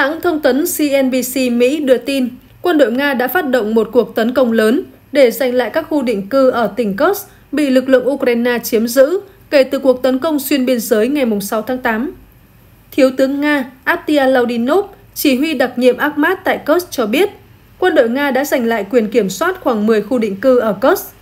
Hãng thông tấn CNBC Mỹ đưa tin, quân đội Nga đã phát động một cuộc tấn công lớn để giành lại các khu định cư ở tỉnh Kursk bị lực lượng Ukraine chiếm giữ kể từ cuộc tấn công xuyên biên giới ngày 6 tháng 8. Thiếu tướng Nga Atia Laudinov, chỉ huy đặc nhiệm Akhmat tại Kursk cho biết, quân đội Nga đã giành lại quyền kiểm soát khoảng 10 khu định cư ở Kursk.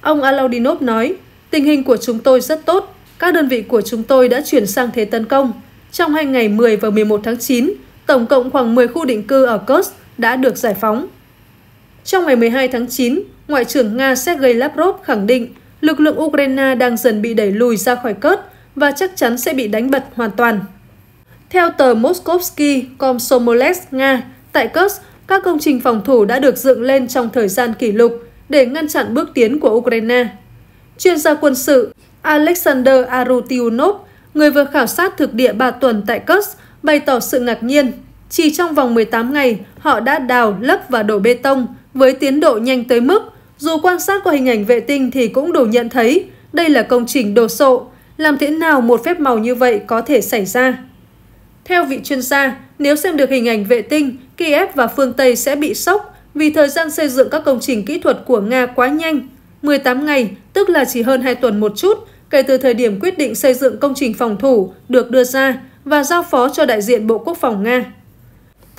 Ông Alaudinov nói, tình hình của chúng tôi rất tốt, các đơn vị của chúng tôi đã chuyển sang thế tấn công. Trong hai ngày 10 và 11 tháng 9, tổng cộng khoảng 10 khu định cư ở Kursk đã được giải phóng. Trong ngày 12 tháng 9, Ngoại trưởng Nga Sergei Lavrov khẳng định lực lượng Ukraine đang dần bị đẩy lùi ra khỏi Kursk và chắc chắn sẽ bị đánh bật hoàn toàn. Theo tờ Moskovsky Komsomolets Nga, tại Kursk, các công trình phòng thủ đã được dựng lên trong thời gian kỷ lục để ngăn chặn bước tiến của Ukraine. Chuyên gia quân sự Alexander Arutyunov, người vừa khảo sát thực địa 3 tuần tại Kursk, bày tỏ sự ngạc nhiên chỉ trong vòng 18 ngày, họ đã đào, lấp và đổ bê tông với tiến độ nhanh tới mức dù quan sát qua hình ảnh vệ tinh thì cũng đủ nhận thấy đây là công trình đồ sộ. Làm thế nào một phép màu như vậy có thể xảy ra? Theo vị chuyên gia, nếu xem được hình ảnh vệ tinh, Kiev và phương Tây sẽ bị sốc vì thời gian xây dựng các công trình kỹ thuật của Nga quá nhanh. 18 ngày, tức là chỉ hơn 2 tuần một chút, kể từ thời điểm quyết định xây dựng công trình phòng thủ được đưa ra và giao phó cho đại diện Bộ Quốc phòng Nga.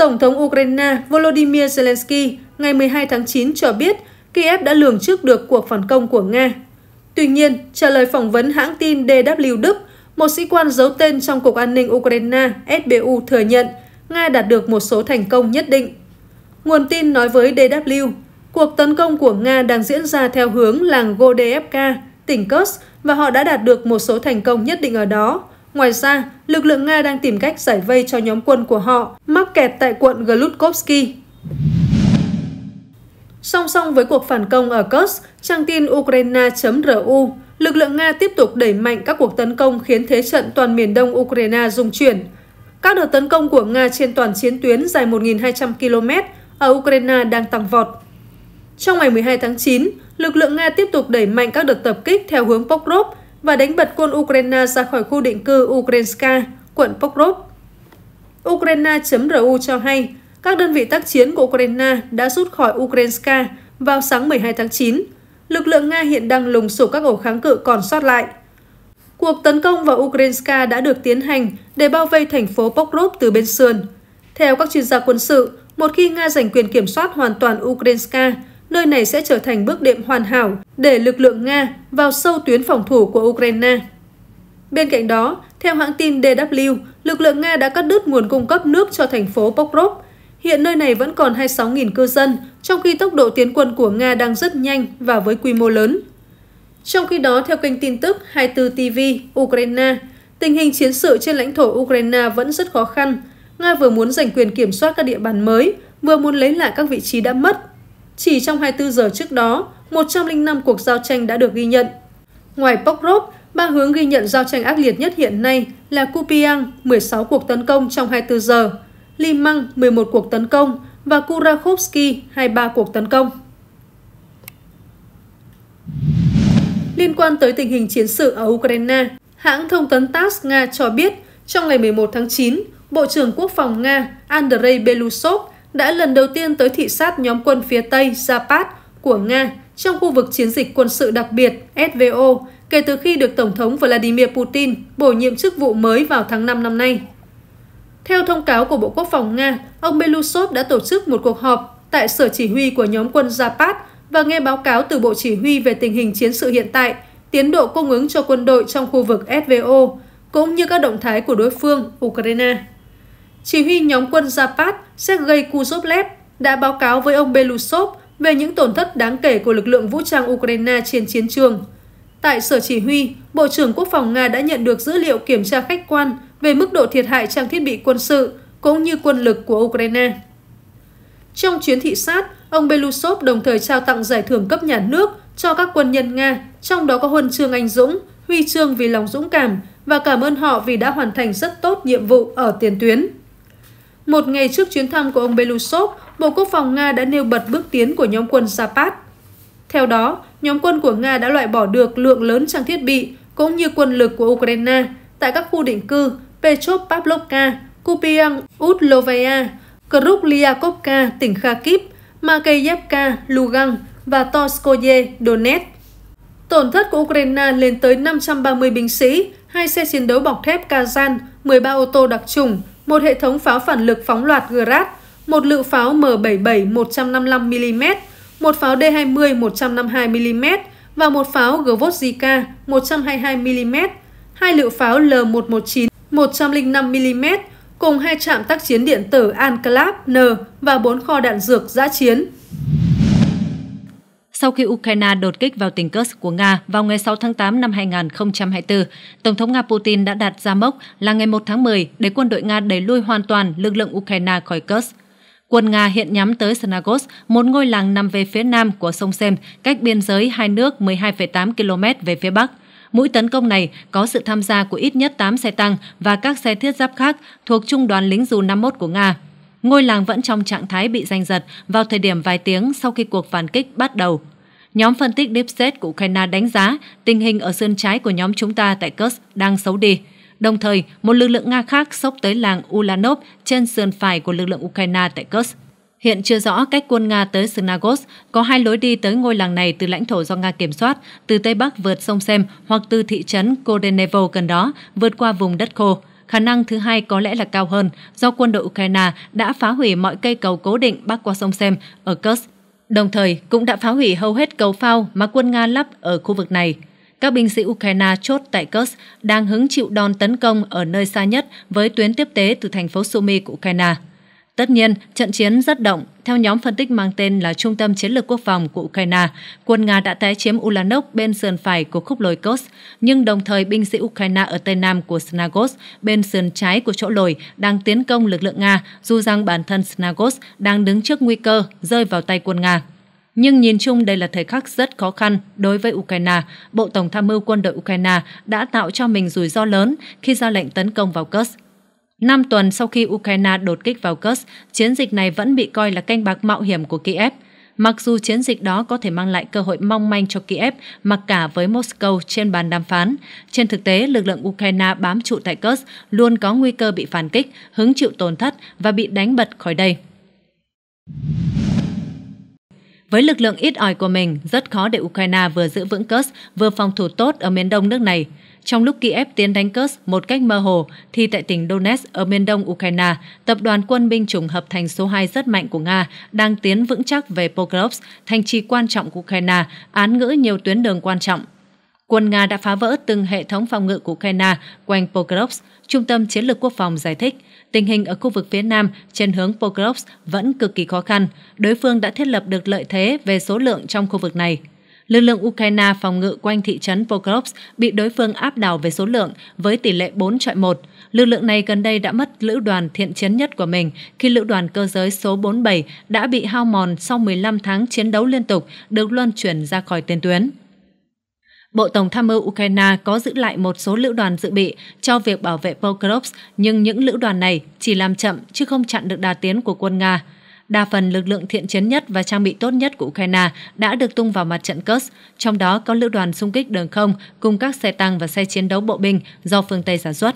Tổng thống Ukraine Volodymyr Zelensky ngày 12 tháng 9 cho biết Kiev đã lường trước được cuộc phản công của Nga. Tuy nhiên, trả lời phỏng vấn hãng tin DW Đức, một sĩ quan giấu tên trong Cục An ninh Ukraine SBU thừa nhận Nga đạt được một số thành công nhất định. Nguồn tin nói với DW, cuộc tấn công của Nga đang diễn ra theo hướng làng Godevka, tỉnh Kursk và họ đã đạt được một số thành công nhất định ở đó. Ngoài ra, lực lượng Nga đang tìm cách giải vây cho nhóm quân của họ, mắc kẹt tại quận Glutkovsky. Song song với cuộc phản công ở Kursk, trang tin ukraine.ru, lực lượng Nga tiếp tục đẩy mạnh các cuộc tấn công khiến thế trận toàn miền đông Ukraine rung chuyển. Các đợt tấn công của Nga trên toàn chiến tuyến dài 1.200 km ở Ukraine đang tăng vọt. Trong ngày 12 tháng 9, lực lượng Nga tiếp tục đẩy mạnh các đợt tập kích theo hướng Pokrov và đánh bật quân Ukraine ra khỏi khu định cư Ukrainska, quận Pokrov. Ukraine.ru cho hay, các đơn vị tác chiến của Ukraine đã rút khỏi Ukrainska vào sáng 12 tháng 9. Lực lượng Nga hiện đang lùng sục các ổ kháng cự còn sót lại. Cuộc tấn công vào Ukrainska đã được tiến hành để bao vây thành phố Pokrov từ bên sườn. Theo các chuyên gia quân sự, một khi Nga giành quyền kiểm soát hoàn toàn Ukrainska, nơi này sẽ trở thành bước đệm hoàn hảo để lực lượng Nga vào sâu tuyến phòng thủ của Ukraine. Bên cạnh đó, theo hãng tin DW, lực lượng Nga đã cắt đứt nguồn cung cấp nước cho thành phố Pokrov. Hiện nơi này vẫn còn 26.000 cư dân, trong khi tốc độ tiến quân của Nga đang rất nhanh và với quy mô lớn. Trong khi đó, theo kênh tin tức 24 TV Ukraine, tình hình chiến sự trên lãnh thổ Ukraine vẫn rất khó khăn. Nga vừa muốn giành quyền kiểm soát các địa bàn mới, vừa muốn lấy lại các vị trí đã mất chỉ trong 24 giờ trước đó, 105 cuộc giao tranh đã được ghi nhận. Ngoài Pokrov, ba hướng ghi nhận giao tranh ác liệt nhất hiện nay là Kupiang 16 cuộc tấn công trong 24 giờ, Limang 11 cuộc tấn công và Kurakhovsky 23 cuộc tấn công. Liên quan tới tình hình chiến sự ở Ukraine, hãng thông tấn TASS Nga cho biết trong ngày 11 tháng 9, Bộ trưởng Quốc phòng Nga Andrei Belousov đã lần đầu tiên tới thị sát nhóm quân phía Tây Zapad của Nga trong khu vực chiến dịch quân sự đặc biệt SVO kể từ khi được Tổng thống Vladimir Putin bổ nhiệm chức vụ mới vào tháng 5 năm nay. Theo thông cáo của Bộ Quốc phòng Nga, ông Belousov đã tổ chức một cuộc họp tại sở chỉ huy của nhóm quân Zapad và nghe báo cáo từ Bộ Chỉ huy về tình hình chiến sự hiện tại, tiến độ cung ứng cho quân đội trong khu vực SVO, cũng như các động thái của đối phương Ukraine. Chỉ huy nhóm quân Zapat Sergei Kuzovlev đã báo cáo với ông Belousov về những tổn thất đáng kể của lực lượng vũ trang Ukraine trên chiến trường. Tại Sở Chỉ huy, Bộ trưởng Quốc phòng Nga đã nhận được dữ liệu kiểm tra khách quan về mức độ thiệt hại trang thiết bị quân sự cũng như quân lực của Ukraine. Trong chuyến thị sát, ông Belousov đồng thời trao tặng giải thưởng cấp nhà nước cho các quân nhân Nga, trong đó có huân chương anh dũng, huy chương vì lòng dũng cảm và cảm ơn họ vì đã hoàn thành rất tốt nhiệm vụ ở tiền tuyến. Một ngày trước chuyến thăm của ông Belousov, Bộ Quốc phòng Nga đã nêu bật bước tiến của nhóm quân Zapad. Theo đó, nhóm quân của Nga đã loại bỏ được lượng lớn trang thiết bị cũng như quân lực của Ukraine tại các khu định cư Petrov Pavlovka, Kupiang Utlovaya, Krukliakovka, tỉnh Kharkiv, Makeyevka, Lugan và Torskoye, Donetsk. Tổn thất của Ukraine lên tới 530 binh sĩ, hai xe chiến đấu bọc thép Kazan, 13 ô tô đặc trùng, một hệ thống pháo phản lực phóng loạt Grad, một lựu pháo M77 155mm, một pháo D20 152mm và một pháo Gvozdika 122mm, hai lựu pháo L119 105mm cùng hai trạm tác chiến điện tử Anclap N và bốn kho đạn dược giã chiến. Sau khi Ukraine đột kích vào tỉnh Kursk của Nga vào ngày 6 tháng 8 năm 2024, Tổng thống Nga Putin đã đặt ra mốc là ngày 1 tháng 10 để quân đội Nga đẩy lui hoàn toàn lực lượng Ukraine khỏi Kursk. Quân Nga hiện nhắm tới Snagos, một ngôi làng nằm về phía nam của sông Sem, cách biên giới hai nước 12,8 km về phía bắc. Mũi tấn công này có sự tham gia của ít nhất 8 xe tăng và các xe thiết giáp khác thuộc Trung đoàn lính dù 51 của Nga ngôi làng vẫn trong trạng thái bị danh giật vào thời điểm vài tiếng sau khi cuộc phản kích bắt đầu. Nhóm phân tích Deep State của Ukraine đánh giá tình hình ở sườn trái của nhóm chúng ta tại Kursk đang xấu đi. Đồng thời, một lực lượng Nga khác sốc tới làng Ulanov trên sườn phải của lực lượng Ukraine tại Kursk. Hiện chưa rõ cách quân Nga tới Snagos có hai lối đi tới ngôi làng này từ lãnh thổ do Nga kiểm soát, từ Tây Bắc vượt sông Sem hoặc từ thị trấn Kodenevo gần đó, vượt qua vùng đất khô. Khả năng thứ hai có lẽ là cao hơn do quân đội Ukraine đã phá hủy mọi cây cầu cố định bắc qua sông Sem ở Kursk, đồng thời cũng đã phá hủy hầu hết cầu phao mà quân Nga lắp ở khu vực này. Các binh sĩ Ukraine chốt tại Kursk đang hứng chịu đòn tấn công ở nơi xa nhất với tuyến tiếp tế từ thành phố Sumy của Ukraine. Tất nhiên, trận chiến rất động. Theo nhóm phân tích mang tên là Trung tâm Chiến lược Quốc phòng của Ukraine, quân Nga đã tái chiếm Ulanok bên sườn phải của khúc lồi Kos, nhưng đồng thời binh sĩ Ukraine ở tây nam của Snagos bên sườn trái của chỗ lồi đang tiến công lực lượng Nga, dù rằng bản thân Snagos đang đứng trước nguy cơ rơi vào tay quân Nga. Nhưng nhìn chung đây là thời khắc rất khó khăn đối với Ukraine. Bộ Tổng tham mưu quân đội Ukraine đã tạo cho mình rủi ro lớn khi ra lệnh tấn công vào Kursk. Năm tuần sau khi Ukraine đột kích vào Kursk, chiến dịch này vẫn bị coi là canh bạc mạo hiểm của Kiev. Mặc dù chiến dịch đó có thể mang lại cơ hội mong manh cho Kiev mặc cả với Moscow trên bàn đàm phán, trên thực tế lực lượng Ukraine bám trụ tại Kursk luôn có nguy cơ bị phản kích, hứng chịu tổn thất và bị đánh bật khỏi đây. Với lực lượng ít ỏi của mình, rất khó để Ukraine vừa giữ vững Kursk, vừa phòng thủ tốt ở miền đông nước này. Trong lúc Kiev tiến đánh Kursk một cách mơ hồ, thì tại tỉnh Donetsk ở miền đông Ukraine, tập đoàn quân binh chủng hợp thành số 2 rất mạnh của Nga đang tiến vững chắc về Pokrovsk, thành trì quan trọng của Ukraine, án ngữ nhiều tuyến đường quan trọng quân Nga đã phá vỡ từng hệ thống phòng ngự của Ukraine quanh Pokrovsk, Trung tâm Chiến lược Quốc phòng giải thích. Tình hình ở khu vực phía nam trên hướng Pokrovsk vẫn cực kỳ khó khăn. Đối phương đã thiết lập được lợi thế về số lượng trong khu vực này. Lực lượng Ukraine phòng ngự quanh thị trấn Pokrovsk bị đối phương áp đảo về số lượng với tỷ lệ 4 trọi 1. Lực lượng này gần đây đã mất lữ đoàn thiện chiến nhất của mình khi lữ đoàn cơ giới số 47 đã bị hao mòn sau 15 tháng chiến đấu liên tục được luân chuyển ra khỏi tiền tuyến. Bộ Tổng tham mưu Ukraine có giữ lại một số lữ đoàn dự bị cho việc bảo vệ Pokrovsk, nhưng những lữ đoàn này chỉ làm chậm chứ không chặn được đà tiến của quân Nga đa phần lực lượng thiện chiến nhất và trang bị tốt nhất của Ukraine đã được tung vào mặt trận Kursk, trong đó có lữ đoàn xung kích đường không cùng các xe tăng và xe chiến đấu bộ binh do phương Tây sản xuất.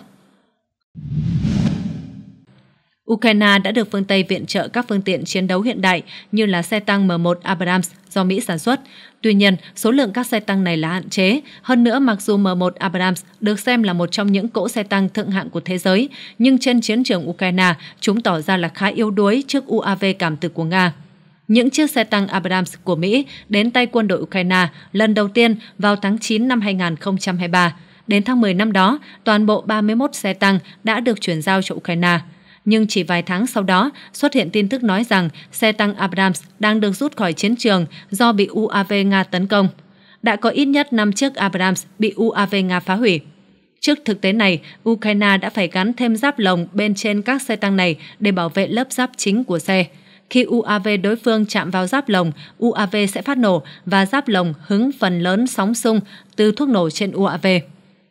Ukraine đã được phương Tây viện trợ các phương tiện chiến đấu hiện đại như là xe tăng M1 Abrams do Mỹ sản xuất. Tuy nhiên, số lượng các xe tăng này là hạn chế. Hơn nữa, mặc dù M1 Abrams được xem là một trong những cỗ xe tăng thượng hạng của thế giới, nhưng trên chiến trường Ukraine, chúng tỏ ra là khá yếu đuối trước UAV cảm tử của Nga. Những chiếc xe tăng Abrams của Mỹ đến tay quân đội Ukraine lần đầu tiên vào tháng 9 năm 2023. Đến tháng 10 năm đó, toàn bộ 31 xe tăng đã được chuyển giao cho Ukraine nhưng chỉ vài tháng sau đó xuất hiện tin tức nói rằng xe tăng Abrams đang được rút khỏi chiến trường do bị UAV Nga tấn công. Đã có ít nhất 5 chiếc Abrams bị UAV Nga phá hủy. Trước thực tế này, Ukraine đã phải gắn thêm giáp lồng bên trên các xe tăng này để bảo vệ lớp giáp chính của xe. Khi UAV đối phương chạm vào giáp lồng, UAV sẽ phát nổ và giáp lồng hứng phần lớn sóng xung từ thuốc nổ trên UAV.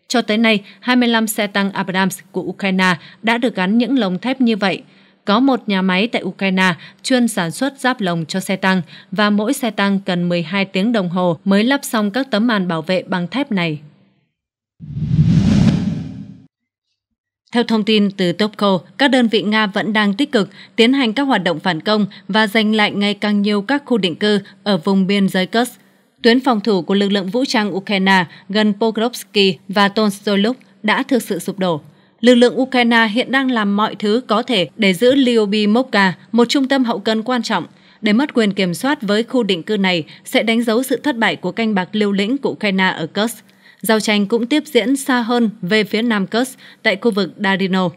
Cho tới nay, 25 xe tăng Abrams của Ukraine đã được gắn những lồng thép như vậy. Có một nhà máy tại Ukraine chuyên sản xuất giáp lồng cho xe tăng và mỗi xe tăng cần 12 tiếng đồng hồ mới lắp xong các tấm màn bảo vệ bằng thép này. Theo thông tin từ Topco, các đơn vị Nga vẫn đang tích cực tiến hành các hoạt động phản công và giành lại ngày càng nhiều các khu định cư ở vùng biên giới Kursk. Tuyến phòng thủ của lực lượng vũ trang Ukraine gần Pokrovsky và Tolstoyluk đã thực sự sụp đổ. Lực lượng Ukraine hiện đang làm mọi thứ có thể để giữ Lyubimovka, một trung tâm hậu cần quan trọng. Để mất quyền kiểm soát với khu định cư này sẽ đánh dấu sự thất bại của canh bạc liều lĩnh của Ukraine ở Kursk. Giao tranh cũng tiếp diễn xa hơn về phía nam Kursk tại khu vực Darino.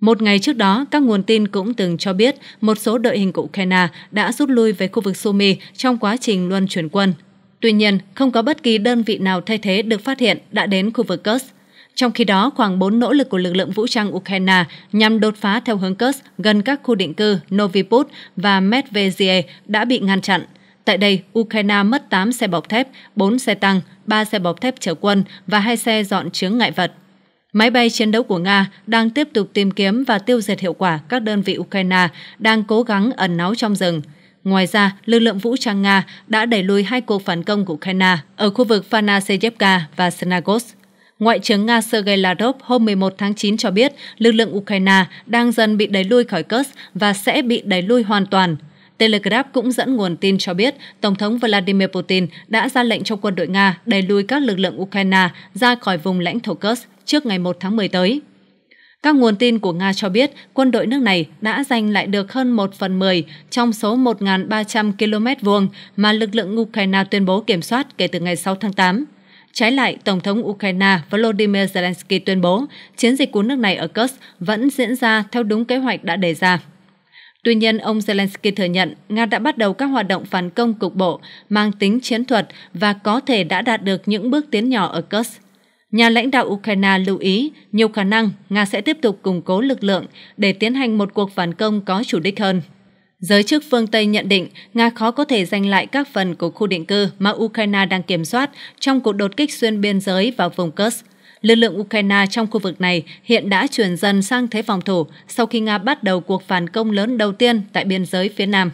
Một ngày trước đó, các nguồn tin cũng từng cho biết một số đội hình của Ukraine đã rút lui về khu vực Sumy trong quá trình luân chuyển quân. Tuy nhiên, không có bất kỳ đơn vị nào thay thế được phát hiện đã đến khu vực Kursk. Trong khi đó, khoảng 4 nỗ lực của lực lượng vũ trang Ukraine nhằm đột phá theo hướng Kursk gần các khu định cư Noviput và Medvezhye đã bị ngăn chặn. Tại đây, Ukraine mất 8 xe bọc thép, 4 xe tăng, 3 xe bọc thép chở quân và 2 xe dọn chướng ngại vật. Máy bay chiến đấu của Nga đang tiếp tục tìm kiếm và tiêu diệt hiệu quả các đơn vị Ukraine đang cố gắng ẩn náu trong rừng – Ngoài ra, lực lượng vũ trang Nga đã đẩy lùi hai cuộc phản công của Ukraine ở khu vực Fanaseyevka và Snagos. Ngoại trưởng Nga Sergei Lavrov hôm 11 tháng 9 cho biết lực lượng Ukraine đang dần bị đẩy lui khỏi Kursk và sẽ bị đẩy lui hoàn toàn. Telegraph cũng dẫn nguồn tin cho biết Tổng thống Vladimir Putin đã ra lệnh cho quân đội Nga đẩy lùi các lực lượng Ukraine ra khỏi vùng lãnh thổ Kursk trước ngày 1 tháng 10 tới. Các nguồn tin của Nga cho biết quân đội nước này đã giành lại được hơn 1 phần 10 trong số 1.300 km vuông mà lực lượng Ukraine tuyên bố kiểm soát kể từ ngày 6 tháng 8. Trái lại, Tổng thống Ukraine Volodymyr Zelensky tuyên bố chiến dịch của nước này ở Kursk vẫn diễn ra theo đúng kế hoạch đã đề ra. Tuy nhiên, ông Zelensky thừa nhận Nga đã bắt đầu các hoạt động phản công cục bộ mang tính chiến thuật và có thể đã đạt được những bước tiến nhỏ ở Kursk. Nhà lãnh đạo Ukraine lưu ý nhiều khả năng Nga sẽ tiếp tục củng cố lực lượng để tiến hành một cuộc phản công có chủ đích hơn. Giới chức phương Tây nhận định Nga khó có thể giành lại các phần của khu định cư mà Ukraine đang kiểm soát trong cuộc đột kích xuyên biên giới vào vùng Kursk. Lực lượng Ukraine trong khu vực này hiện đã chuyển dần sang thế phòng thủ sau khi Nga bắt đầu cuộc phản công lớn đầu tiên tại biên giới phía Nam.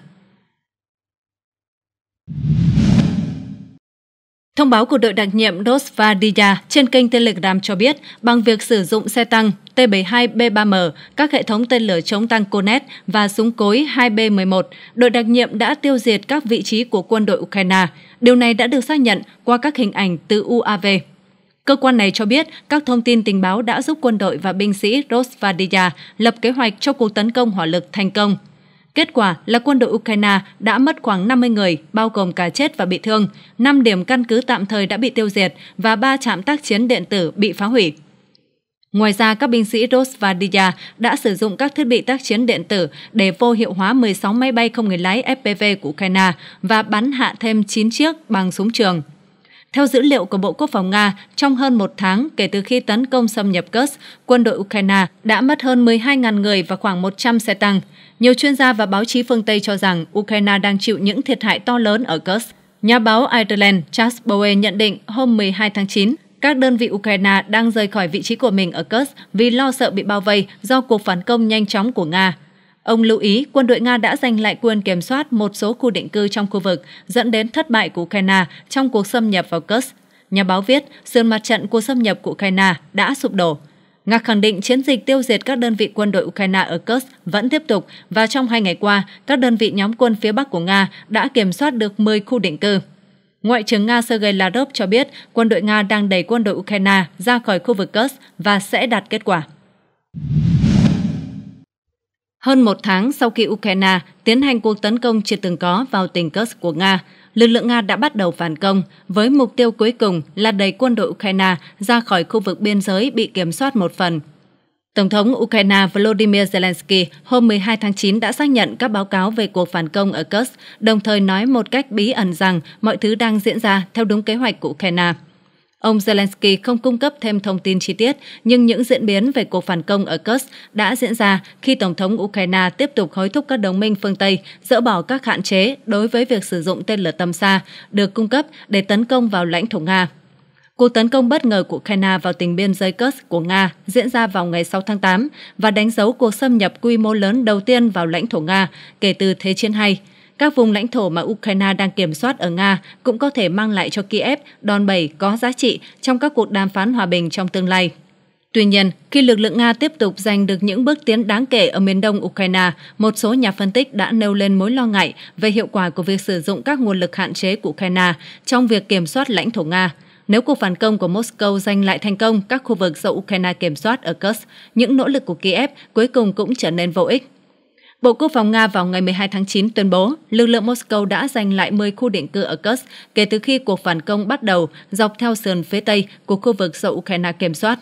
Thông báo của đội đặc nhiệm Rosvadia trên kênh Telegram cho biết, bằng việc sử dụng xe tăng t 72 b 3 m các hệ thống tên lửa chống tăng Konet và súng cối 2B11, đội đặc nhiệm đã tiêu diệt các vị trí của quân đội Ukraine. Điều này đã được xác nhận qua các hình ảnh từ UAV. Cơ quan này cho biết các thông tin tình báo đã giúp quân đội và binh sĩ Rosvadia lập kế hoạch cho cuộc tấn công hỏa lực thành công. Kết quả là quân đội Ukraine đã mất khoảng 50 người, bao gồm cả chết và bị thương, 5 điểm căn cứ tạm thời đã bị tiêu diệt và 3 trạm tác chiến điện tử bị phá hủy. Ngoài ra, các binh sĩ Rosvadia đã sử dụng các thiết bị tác chiến điện tử để vô hiệu hóa 16 máy bay không người lái FPV của Ukraine và bắn hạ thêm 9 chiếc bằng súng trường. Theo dữ liệu của Bộ Quốc phòng Nga, trong hơn một tháng kể từ khi tấn công xâm nhập Kurs, quân đội Ukraine đã mất hơn 12.000 người và khoảng 100 xe tăng. Nhiều chuyên gia và báo chí phương Tây cho rằng Ukraine đang chịu những thiệt hại to lớn ở Kurs. Nhà báo Ireland Charles Bowen nhận định hôm 12 tháng 9, các đơn vị Ukraine đang rời khỏi vị trí của mình ở Kurs vì lo sợ bị bao vây do cuộc phản công nhanh chóng của Nga. Ông lưu ý quân đội Nga đã giành lại quyền kiểm soát một số khu định cư trong khu vực, dẫn đến thất bại của Ukraine trong cuộc xâm nhập vào Kursk. Nhà báo viết, sườn mặt trận cuộc xâm nhập của Ukraine đã sụp đổ. Nga khẳng định chiến dịch tiêu diệt các đơn vị quân đội Ukraine ở Kursk vẫn tiếp tục và trong hai ngày qua, các đơn vị nhóm quân phía Bắc của Nga đã kiểm soát được 10 khu định cư. Ngoại trưởng Nga Sergei Lavrov cho biết quân đội Nga đang đẩy quân đội Ukraine ra khỏi khu vực Kursk và sẽ đạt kết quả. Hơn một tháng sau khi Ukraine tiến hành cuộc tấn công chưa từng có vào tỉnh Kursk của Nga, lực lượng Nga đã bắt đầu phản công với mục tiêu cuối cùng là đẩy quân đội Ukraine ra khỏi khu vực biên giới bị kiểm soát một phần. Tổng thống Ukraine Volodymyr Zelensky hôm 12 tháng 9 đã xác nhận các báo cáo về cuộc phản công ở Kursk, đồng thời nói một cách bí ẩn rằng mọi thứ đang diễn ra theo đúng kế hoạch của Ukraine. Ông Zelensky không cung cấp thêm thông tin chi tiết, nhưng những diễn biến về cuộc phản công ở Kursk đã diễn ra khi Tổng thống Ukraine tiếp tục hối thúc các đồng minh phương Tây dỡ bỏ các hạn chế đối với việc sử dụng tên lửa tầm xa được cung cấp để tấn công vào lãnh thổ Nga. Cuộc tấn công bất ngờ của Ukraine vào tỉnh biên giới Kursk của Nga diễn ra vào ngày 6 tháng 8 và đánh dấu cuộc xâm nhập quy mô lớn đầu tiên vào lãnh thổ Nga kể từ Thế chiến II. Các vùng lãnh thổ mà Ukraine đang kiểm soát ở Nga cũng có thể mang lại cho Kiev đòn bẩy có giá trị trong các cuộc đàm phán hòa bình trong tương lai. Tuy nhiên, khi lực lượng Nga tiếp tục giành được những bước tiến đáng kể ở miền đông Ukraine, một số nhà phân tích đã nêu lên mối lo ngại về hiệu quả của việc sử dụng các nguồn lực hạn chế của Ukraine trong việc kiểm soát lãnh thổ Nga. Nếu cuộc phản công của Moscow giành lại thành công các khu vực do Ukraine kiểm soát ở Kursk, những nỗ lực của Kiev cuối cùng cũng trở nên vô ích. Bộ Quốc phòng Nga vào ngày 12 tháng 9 tuyên bố lực lượng Moscow đã giành lại 10 khu định cư ở Kursk kể từ khi cuộc phản công bắt đầu dọc theo sườn phía Tây của khu vực do Ukraine kiểm soát.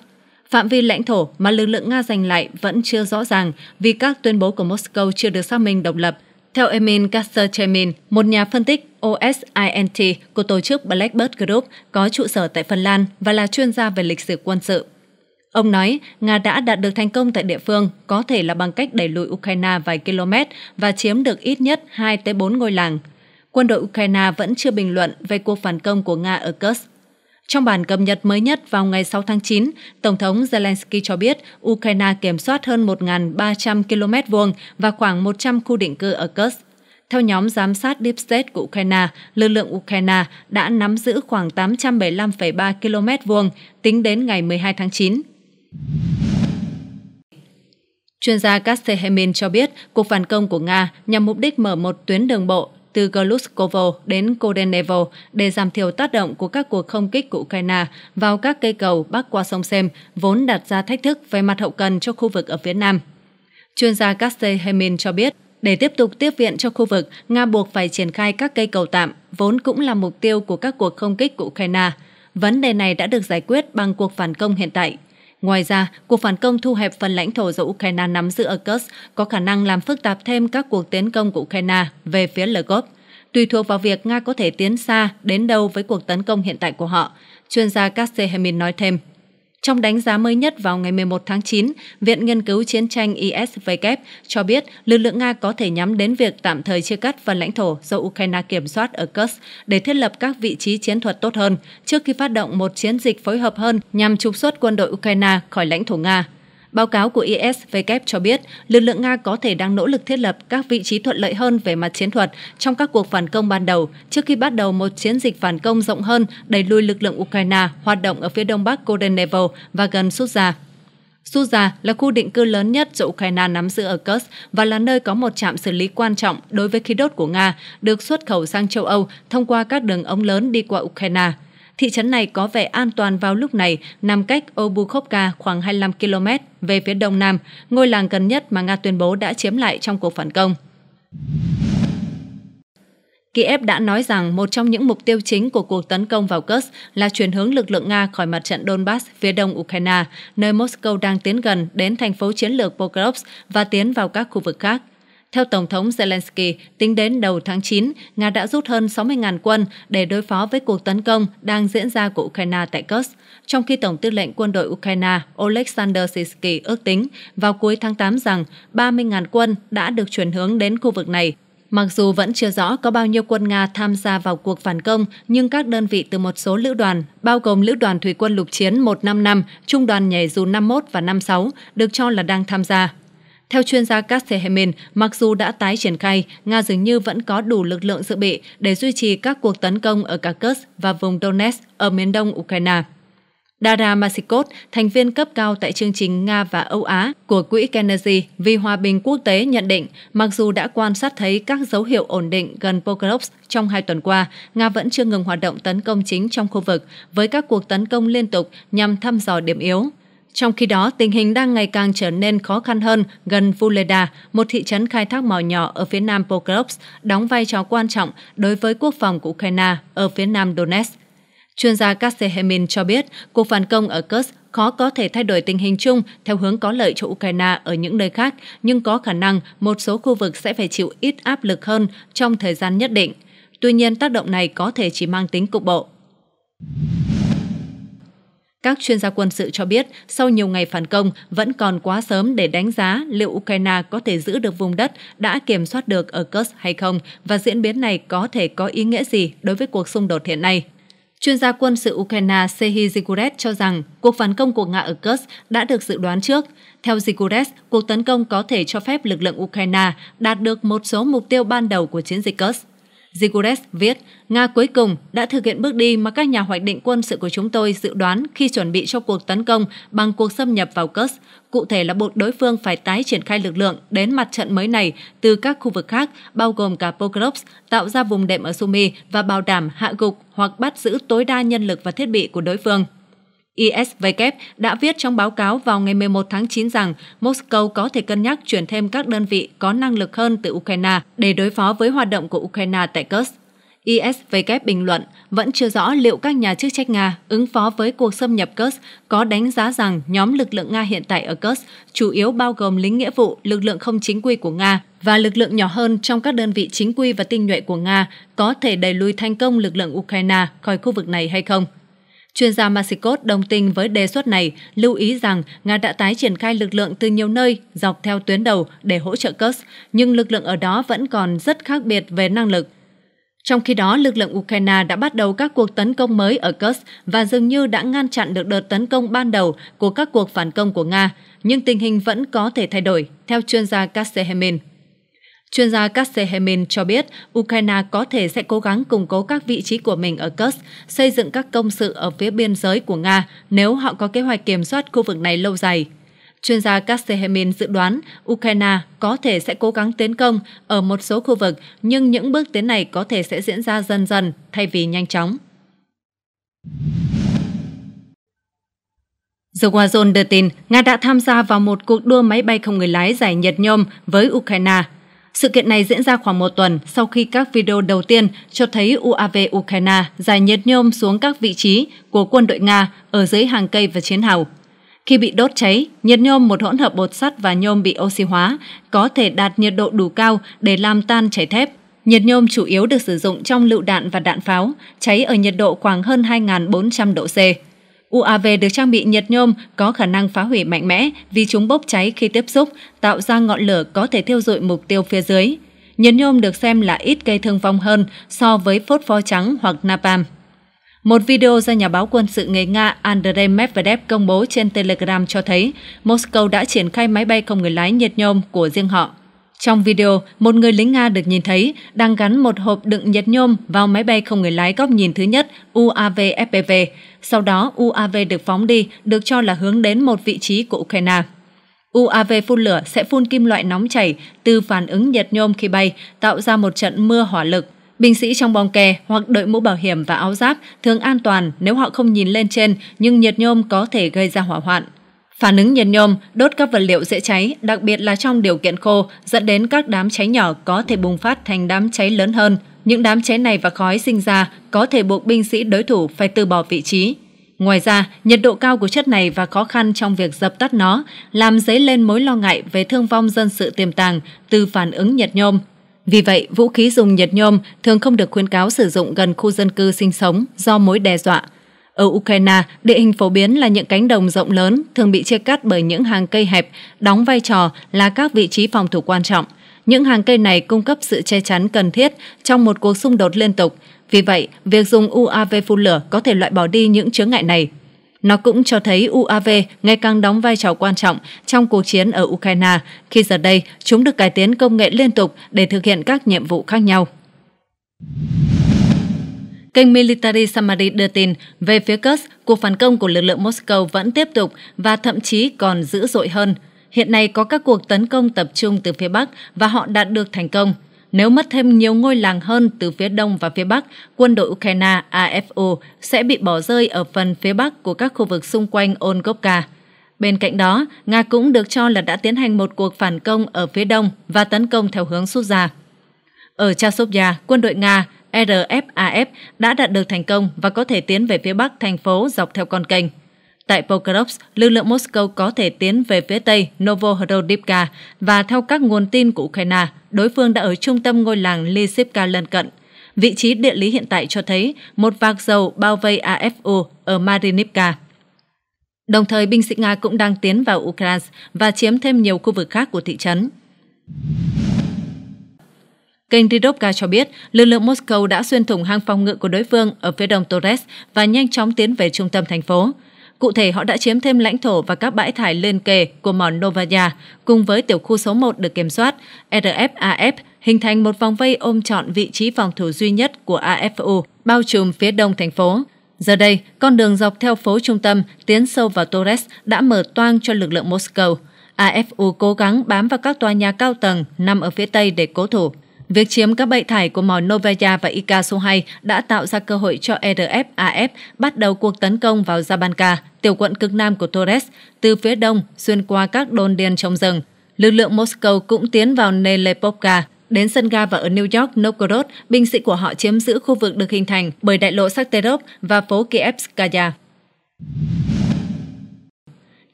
Phạm vi lãnh thổ mà lực lượng Nga giành lại vẫn chưa rõ ràng vì các tuyên bố của Moscow chưa được xác minh độc lập. Theo Emin Kasterchemin, một nhà phân tích OSINT của tổ chức Blackbird Group có trụ sở tại Phần Lan và là chuyên gia về lịch sử quân sự Ông nói, Nga đã đạt được thành công tại địa phương, có thể là bằng cách đẩy lùi Ukraine vài km và chiếm được ít nhất 2-4 ngôi làng. Quân đội Ukraine vẫn chưa bình luận về cuộc phản công của Nga ở Kursk. Trong bản cập nhật mới nhất vào ngày 6 tháng 9, Tổng thống Zelensky cho biết Ukraine kiểm soát hơn 1.300 km vuông và khoảng 100 khu định cư ở Kursk. Theo nhóm giám sát Deep State của Ukraine, lực lượng Ukraine đã nắm giữ khoảng 875,3 km vuông tính đến ngày 12 tháng 9. Chuyên gia Kastehemin cho biết cuộc phản công của Nga nhằm mục đích mở một tuyến đường bộ từ Gluskovo đến Kodenevo để giảm thiểu tác động của các cuộc không kích của Ukraine vào các cây cầu bắc qua sông Sem vốn đặt ra thách thức về mặt hậu cần cho khu vực ở phía Nam. Chuyên gia Kastehemin cho biết, để tiếp tục tiếp viện cho khu vực, Nga buộc phải triển khai các cây cầu tạm, vốn cũng là mục tiêu của các cuộc không kích của Ukraine. Vấn đề này đã được giải quyết bằng cuộc phản công hiện tại. Ngoài ra, cuộc phản công thu hẹp phần lãnh thổ do Ukraine nắm giữ ở Kursk có khả năng làm phức tạp thêm các cuộc tiến công của Ukraine về phía Lvov. Tùy thuộc vào việc Nga có thể tiến xa đến đâu với cuộc tấn công hiện tại của họ, chuyên gia Kastehemin nói thêm. Trong đánh giá mới nhất vào ngày 11 tháng 9, Viện Nghiên cứu Chiến tranh ISW cho biết lực lượng Nga có thể nhắm đến việc tạm thời chia cắt phần lãnh thổ do Ukraine kiểm soát ở Kursk để thiết lập các vị trí chiến thuật tốt hơn, trước khi phát động một chiến dịch phối hợp hơn nhằm trục xuất quân đội Ukraine khỏi lãnh thổ Nga. Báo cáo của ISW cho biết, lực lượng Nga có thể đang nỗ lực thiết lập các vị trí thuận lợi hơn về mặt chiến thuật trong các cuộc phản công ban đầu trước khi bắt đầu một chiến dịch phản công rộng hơn đẩy lùi lực lượng Ukraine hoạt động ở phía đông bắc Kodenevo và gần Suzha. Suza là khu định cư lớn nhất do Ukraine nắm giữ ở Kursk và là nơi có một trạm xử lý quan trọng đối với khí đốt của Nga, được xuất khẩu sang châu Âu thông qua các đường ống lớn đi qua Ukraine thị trấn này có vẻ an toàn vào lúc này, nằm cách Obukhovka khoảng 25 km về phía đông nam, ngôi làng gần nhất mà Nga tuyên bố đã chiếm lại trong cuộc phản công. Kiev đã nói rằng một trong những mục tiêu chính của cuộc tấn công vào Kursk là chuyển hướng lực lượng Nga khỏi mặt trận Donbass phía đông Ukraine, nơi Moscow đang tiến gần đến thành phố chiến lược Pokrovsk và tiến vào các khu vực khác. Theo Tổng thống Zelensky, tính đến đầu tháng 9, Nga đã rút hơn 60.000 quân để đối phó với cuộc tấn công đang diễn ra của Ukraine tại Kursk, trong khi Tổng tư lệnh quân đội Ukraine Oleksandr Sisky ước tính vào cuối tháng 8 rằng 30.000 quân đã được chuyển hướng đến khu vực này Mặc dù vẫn chưa rõ có bao nhiêu quân Nga tham gia vào cuộc phản công, nhưng các đơn vị từ một số lữ đoàn, bao gồm Lữ đoàn Thủy quân Lục chiến 155, Trung đoàn Nhảy dù 51 và 56, được cho là đang tham gia. Theo chuyên gia Kastehemin, mặc dù đã tái triển khai, Nga dường như vẫn có đủ lực lượng dự bị để duy trì các cuộc tấn công ở cả Kursk và vùng Donetsk ở miền đông Ukraine. Dara Masikot, thành viên cấp cao tại chương trình Nga và Âu Á của Quỹ Kennedy vì Hòa bình Quốc tế nhận định, mặc dù đã quan sát thấy các dấu hiệu ổn định gần Pokrovsk trong hai tuần qua, Nga vẫn chưa ngừng hoạt động tấn công chính trong khu vực với các cuộc tấn công liên tục nhằm thăm dò điểm yếu. Trong khi đó, tình hình đang ngày càng trở nên khó khăn hơn gần Vuleda, một thị trấn khai thác mỏ nhỏ ở phía nam Pokrovsk, đóng vai trò quan trọng đối với quốc phòng của Ukraine ở phía nam Donetsk. Chuyên gia Kasehemin cho biết, cuộc phản công ở Kursk khó có thể thay đổi tình hình chung theo hướng có lợi cho Ukraine ở những nơi khác, nhưng có khả năng một số khu vực sẽ phải chịu ít áp lực hơn trong thời gian nhất định. Tuy nhiên, tác động này có thể chỉ mang tính cục bộ. Các chuyên gia quân sự cho biết, sau nhiều ngày phản công, vẫn còn quá sớm để đánh giá liệu Ukraine có thể giữ được vùng đất đã kiểm soát được ở Kursk hay không và diễn biến này có thể có ý nghĩa gì đối với cuộc xung đột hiện nay. Chuyên gia quân sự Ukraine Sehi Ziguret cho rằng cuộc phản công của Nga ở Kursk đã được dự đoán trước. Theo Ziguret, cuộc tấn công có thể cho phép lực lượng Ukraine đạt được một số mục tiêu ban đầu của chiến dịch Kursk. Zigurev viết, Nga cuối cùng đã thực hiện bước đi mà các nhà hoạch định quân sự của chúng tôi dự đoán khi chuẩn bị cho cuộc tấn công bằng cuộc xâm nhập vào Kursk, cụ thể là buộc đối phương phải tái triển khai lực lượng đến mặt trận mới này từ các khu vực khác, bao gồm cả Pokrovsk, tạo ra vùng đệm ở Sumy và bảo đảm hạ gục hoặc bắt giữ tối đa nhân lực và thiết bị của đối phương. ISW đã viết trong báo cáo vào ngày 11 tháng 9 rằng Moscow có thể cân nhắc chuyển thêm các đơn vị có năng lực hơn từ Ukraine để đối phó với hoạt động của Ukraine tại Kursk. ISW bình luận vẫn chưa rõ liệu các nhà chức trách Nga ứng phó với cuộc xâm nhập Kursk có đánh giá rằng nhóm lực lượng Nga hiện tại ở Kursk chủ yếu bao gồm lính nghĩa vụ, lực lượng không chính quy của Nga và lực lượng nhỏ hơn trong các đơn vị chính quy và tinh nhuệ của Nga có thể đẩy lùi thành công lực lượng Ukraine khỏi khu vực này hay không. Chuyên gia Masikot đồng tình với đề xuất này, lưu ý rằng Nga đã tái triển khai lực lượng từ nhiều nơi dọc theo tuyến đầu để hỗ trợ Kursk, nhưng lực lượng ở đó vẫn còn rất khác biệt về năng lực. Trong khi đó, lực lượng Ukraine đã bắt đầu các cuộc tấn công mới ở Kursk và dường như đã ngăn chặn được đợt tấn công ban đầu của các cuộc phản công của Nga, nhưng tình hình vẫn có thể thay đổi, theo chuyên gia Kassehemin. Chuyên gia Kastehemin cho biết Ukraine có thể sẽ cố gắng củng cố các vị trí của mình ở Kursk, xây dựng các công sự ở phía biên giới của Nga nếu họ có kế hoạch kiểm soát khu vực này lâu dài. Chuyên gia Kastehemin dự đoán Ukraine có thể sẽ cố gắng tiến công ở một số khu vực, nhưng những bước tiến này có thể sẽ diễn ra dần dần thay vì nhanh chóng. The Warzone đưa tin Nga đã tham gia vào một cuộc đua máy bay không người lái giải nhiệt nhôm với Ukraine sự kiện này diễn ra khoảng một tuần sau khi các video đầu tiên cho thấy UAV Ukraine giải nhiệt nhôm xuống các vị trí của quân đội Nga ở dưới hàng cây và chiến hào. Khi bị đốt cháy, nhiệt nhôm một hỗn hợp bột sắt và nhôm bị oxy hóa có thể đạt nhiệt độ đủ cao để làm tan chảy thép. Nhiệt nhôm chủ yếu được sử dụng trong lựu đạn và đạn pháo, cháy ở nhiệt độ khoảng hơn 2.400 độ C. UAV được trang bị nhiệt nhôm có khả năng phá hủy mạnh mẽ vì chúng bốc cháy khi tiếp xúc, tạo ra ngọn lửa có thể thiêu dụi mục tiêu phía dưới. Nhiệt nhôm được xem là ít gây thương vong hơn so với phốt pho trắng hoặc napalm. Một video do nhà báo quân sự người Nga Andrei Medvedev công bố trên Telegram cho thấy Moscow đã triển khai máy bay không người lái nhiệt nhôm của riêng họ. Trong video, một người lính Nga được nhìn thấy đang gắn một hộp đựng nhiệt nhôm vào máy bay không người lái góc nhìn thứ nhất UAV FPV. Sau đó, UAV được phóng đi, được cho là hướng đến một vị trí của Ukraine. UAV phun lửa sẽ phun kim loại nóng chảy từ phản ứng nhiệt nhôm khi bay, tạo ra một trận mưa hỏa lực. Binh sĩ trong bong kè hoặc đội mũ bảo hiểm và áo giáp thường an toàn nếu họ không nhìn lên trên, nhưng nhiệt nhôm có thể gây ra hỏa hoạn. Phản ứng nhiệt nhôm đốt các vật liệu dễ cháy, đặc biệt là trong điều kiện khô, dẫn đến các đám cháy nhỏ có thể bùng phát thành đám cháy lớn hơn. Những đám cháy này và khói sinh ra có thể buộc binh sĩ đối thủ phải từ bỏ vị trí. Ngoài ra, nhiệt độ cao của chất này và khó khăn trong việc dập tắt nó làm dấy lên mối lo ngại về thương vong dân sự tiềm tàng từ phản ứng nhiệt nhôm. Vì vậy, vũ khí dùng nhiệt nhôm thường không được khuyến cáo sử dụng gần khu dân cư sinh sống do mối đe dọa ở Ukraine, địa hình phổ biến là những cánh đồng rộng lớn thường bị chia cắt bởi những hàng cây hẹp, đóng vai trò là các vị trí phòng thủ quan trọng. Những hàng cây này cung cấp sự che chắn cần thiết trong một cuộc xung đột liên tục. Vì vậy, việc dùng UAV phun lửa có thể loại bỏ đi những chướng ngại này. Nó cũng cho thấy UAV ngày càng đóng vai trò quan trọng trong cuộc chiến ở Ukraine, khi giờ đây chúng được cải tiến công nghệ liên tục để thực hiện các nhiệm vụ khác nhau. Kênh Military Summary đưa tin về phía Kursk, cuộc phản công của lực lượng Moscow vẫn tiếp tục và thậm chí còn dữ dội hơn. Hiện nay có các cuộc tấn công tập trung từ phía Bắc và họ đạt được thành công. Nếu mất thêm nhiều ngôi làng hơn từ phía Đông và phía Bắc, quân đội Ukraine AFU sẽ bị bỏ rơi ở phần phía Bắc của các khu vực xung quanh Ongovka. Bên cạnh đó, Nga cũng được cho là đã tiến hành một cuộc phản công ở phía đông và tấn công theo hướng Sút ra. Ở Chasovya quân đội Nga RFAF đã đạt được thành công và có thể tiến về phía bắc thành phố dọc theo con kênh. Tại Pokrovsk, lực lượng Moscow có thể tiến về phía tây Novohrodivka và theo các nguồn tin của Ukraine, đối phương đã ở trung tâm ngôi làng Lisivka lân cận. Vị trí địa lý hiện tại cho thấy một vạc dầu bao vây AFU ở Marinivka. Đồng thời, binh sĩ Nga cũng đang tiến vào Ukraine và chiếm thêm nhiều khu vực khác của thị trấn. Kênh Ridovka cho biết lực lượng Moscow đã xuyên thủng hang phòng ngự của đối phương ở phía đông Torres và nhanh chóng tiến về trung tâm thành phố. Cụ thể, họ đã chiếm thêm lãnh thổ và các bãi thải liên kề của mòn Novaya cùng với tiểu khu số 1 được kiểm soát, RFAF, hình thành một vòng vây ôm trọn vị trí phòng thủ duy nhất của AFU, bao trùm phía đông thành phố. Giờ đây, con đường dọc theo phố trung tâm tiến sâu vào Torres đã mở toang cho lực lượng Moscow. AFU cố gắng bám vào các tòa nhà cao tầng nằm ở phía tây để cố thủ. Việc chiếm các bệ thải của mỏ Novaya và Ika số 2 đã tạo ra cơ hội cho RFAF bắt đầu cuộc tấn công vào Jabanka, tiểu quận cực nam của Torres, từ phía đông xuyên qua các đồn điền trong rừng. Lực lượng Moscow cũng tiến vào Nelepovka, Đến sân ga và ở New York, Novgorod, binh sĩ của họ chiếm giữ khu vực được hình thành bởi đại lộ Sakterov và phố Kievskaya.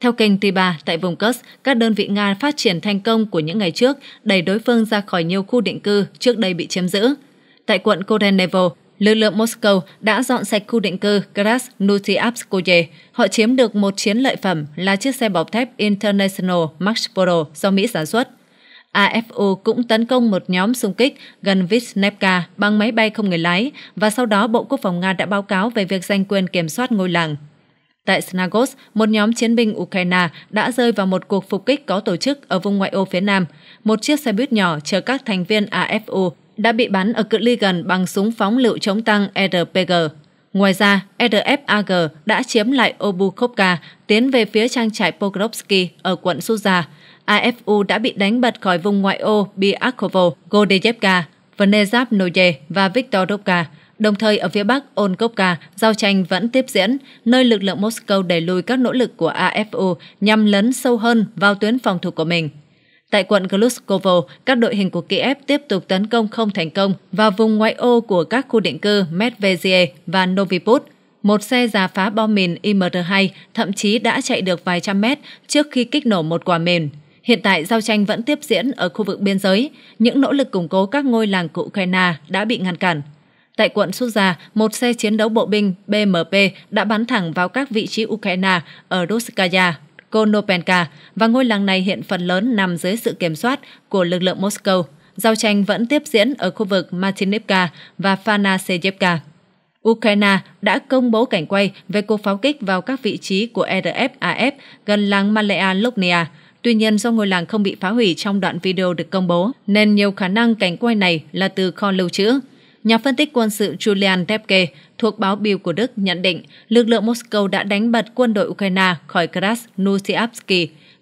Theo kênh Tiba tại vùng Kurs, các đơn vị Nga phát triển thành công của những ngày trước đẩy đối phương ra khỏi nhiều khu định cư trước đây bị chiếm giữ. Tại quận Kodenevo, lực lượng Moscow đã dọn sạch khu định cư Krasnutiapskoye. Họ chiếm được một chiến lợi phẩm là chiếc xe bọc thép International Max do Mỹ sản xuất. AFU cũng tấn công một nhóm xung kích gần Visnevka bằng máy bay không người lái và sau đó Bộ Quốc phòng Nga đã báo cáo về việc giành quyền kiểm soát ngôi làng. Tại Snagos, một nhóm chiến binh Ukraine đã rơi vào một cuộc phục kích có tổ chức ở vùng ngoại ô phía Nam. Một chiếc xe buýt nhỏ chở các thành viên AFU đã bị bắn ở cự ly gần bằng súng phóng lựu chống tăng RPG. Ngoài ra, RFAG đã chiếm lại Obukhovka, tiến về phía trang trại Pokrovsky ở quận Suza. AFU đã bị đánh bật khỏi vùng ngoại ô Biakhovo, Godeyevka, Vnezhavnoye và Viktorovka. Đồng thời ở phía bắc Onkovka, giao tranh vẫn tiếp diễn, nơi lực lượng Moscow đẩy lùi các nỗ lực của AFU nhằm lấn sâu hơn vào tuyến phòng thủ của mình. Tại quận Gluskovo, các đội hình của Kiev tiếp tục tấn công không thành công vào vùng ngoại ô của các khu định cư Medvezie và Noviput. Một xe giả phá bom mìn IMR-2 thậm chí đã chạy được vài trăm mét trước khi kích nổ một quả mìn. Hiện tại, giao tranh vẫn tiếp diễn ở khu vực biên giới. Những nỗ lực củng cố các ngôi làng của Ukraine đã bị ngăn cản. Tại quận Suza, một xe chiến đấu bộ binh BMP đã bắn thẳng vào các vị trí Ukraine ở Ruskaya, Konopenka và ngôi làng này hiện phần lớn nằm dưới sự kiểm soát của lực lượng Moscow. Giao tranh vẫn tiếp diễn ở khu vực Martinivka và Fanaseyevka. Ukraine đã công bố cảnh quay về cuộc pháo kích vào các vị trí của RFAF e gần làng Malaya Lopnia. Tuy nhiên, do ngôi làng không bị phá hủy trong đoạn video được công bố, nên nhiều khả năng cảnh quay này là từ kho lưu trữ. Nhà phân tích quân sự Julian Tepke thuộc báo Bill của Đức nhận định lực lượng Moscow đã đánh bật quân đội Ukraine khỏi Krasnoyarsk,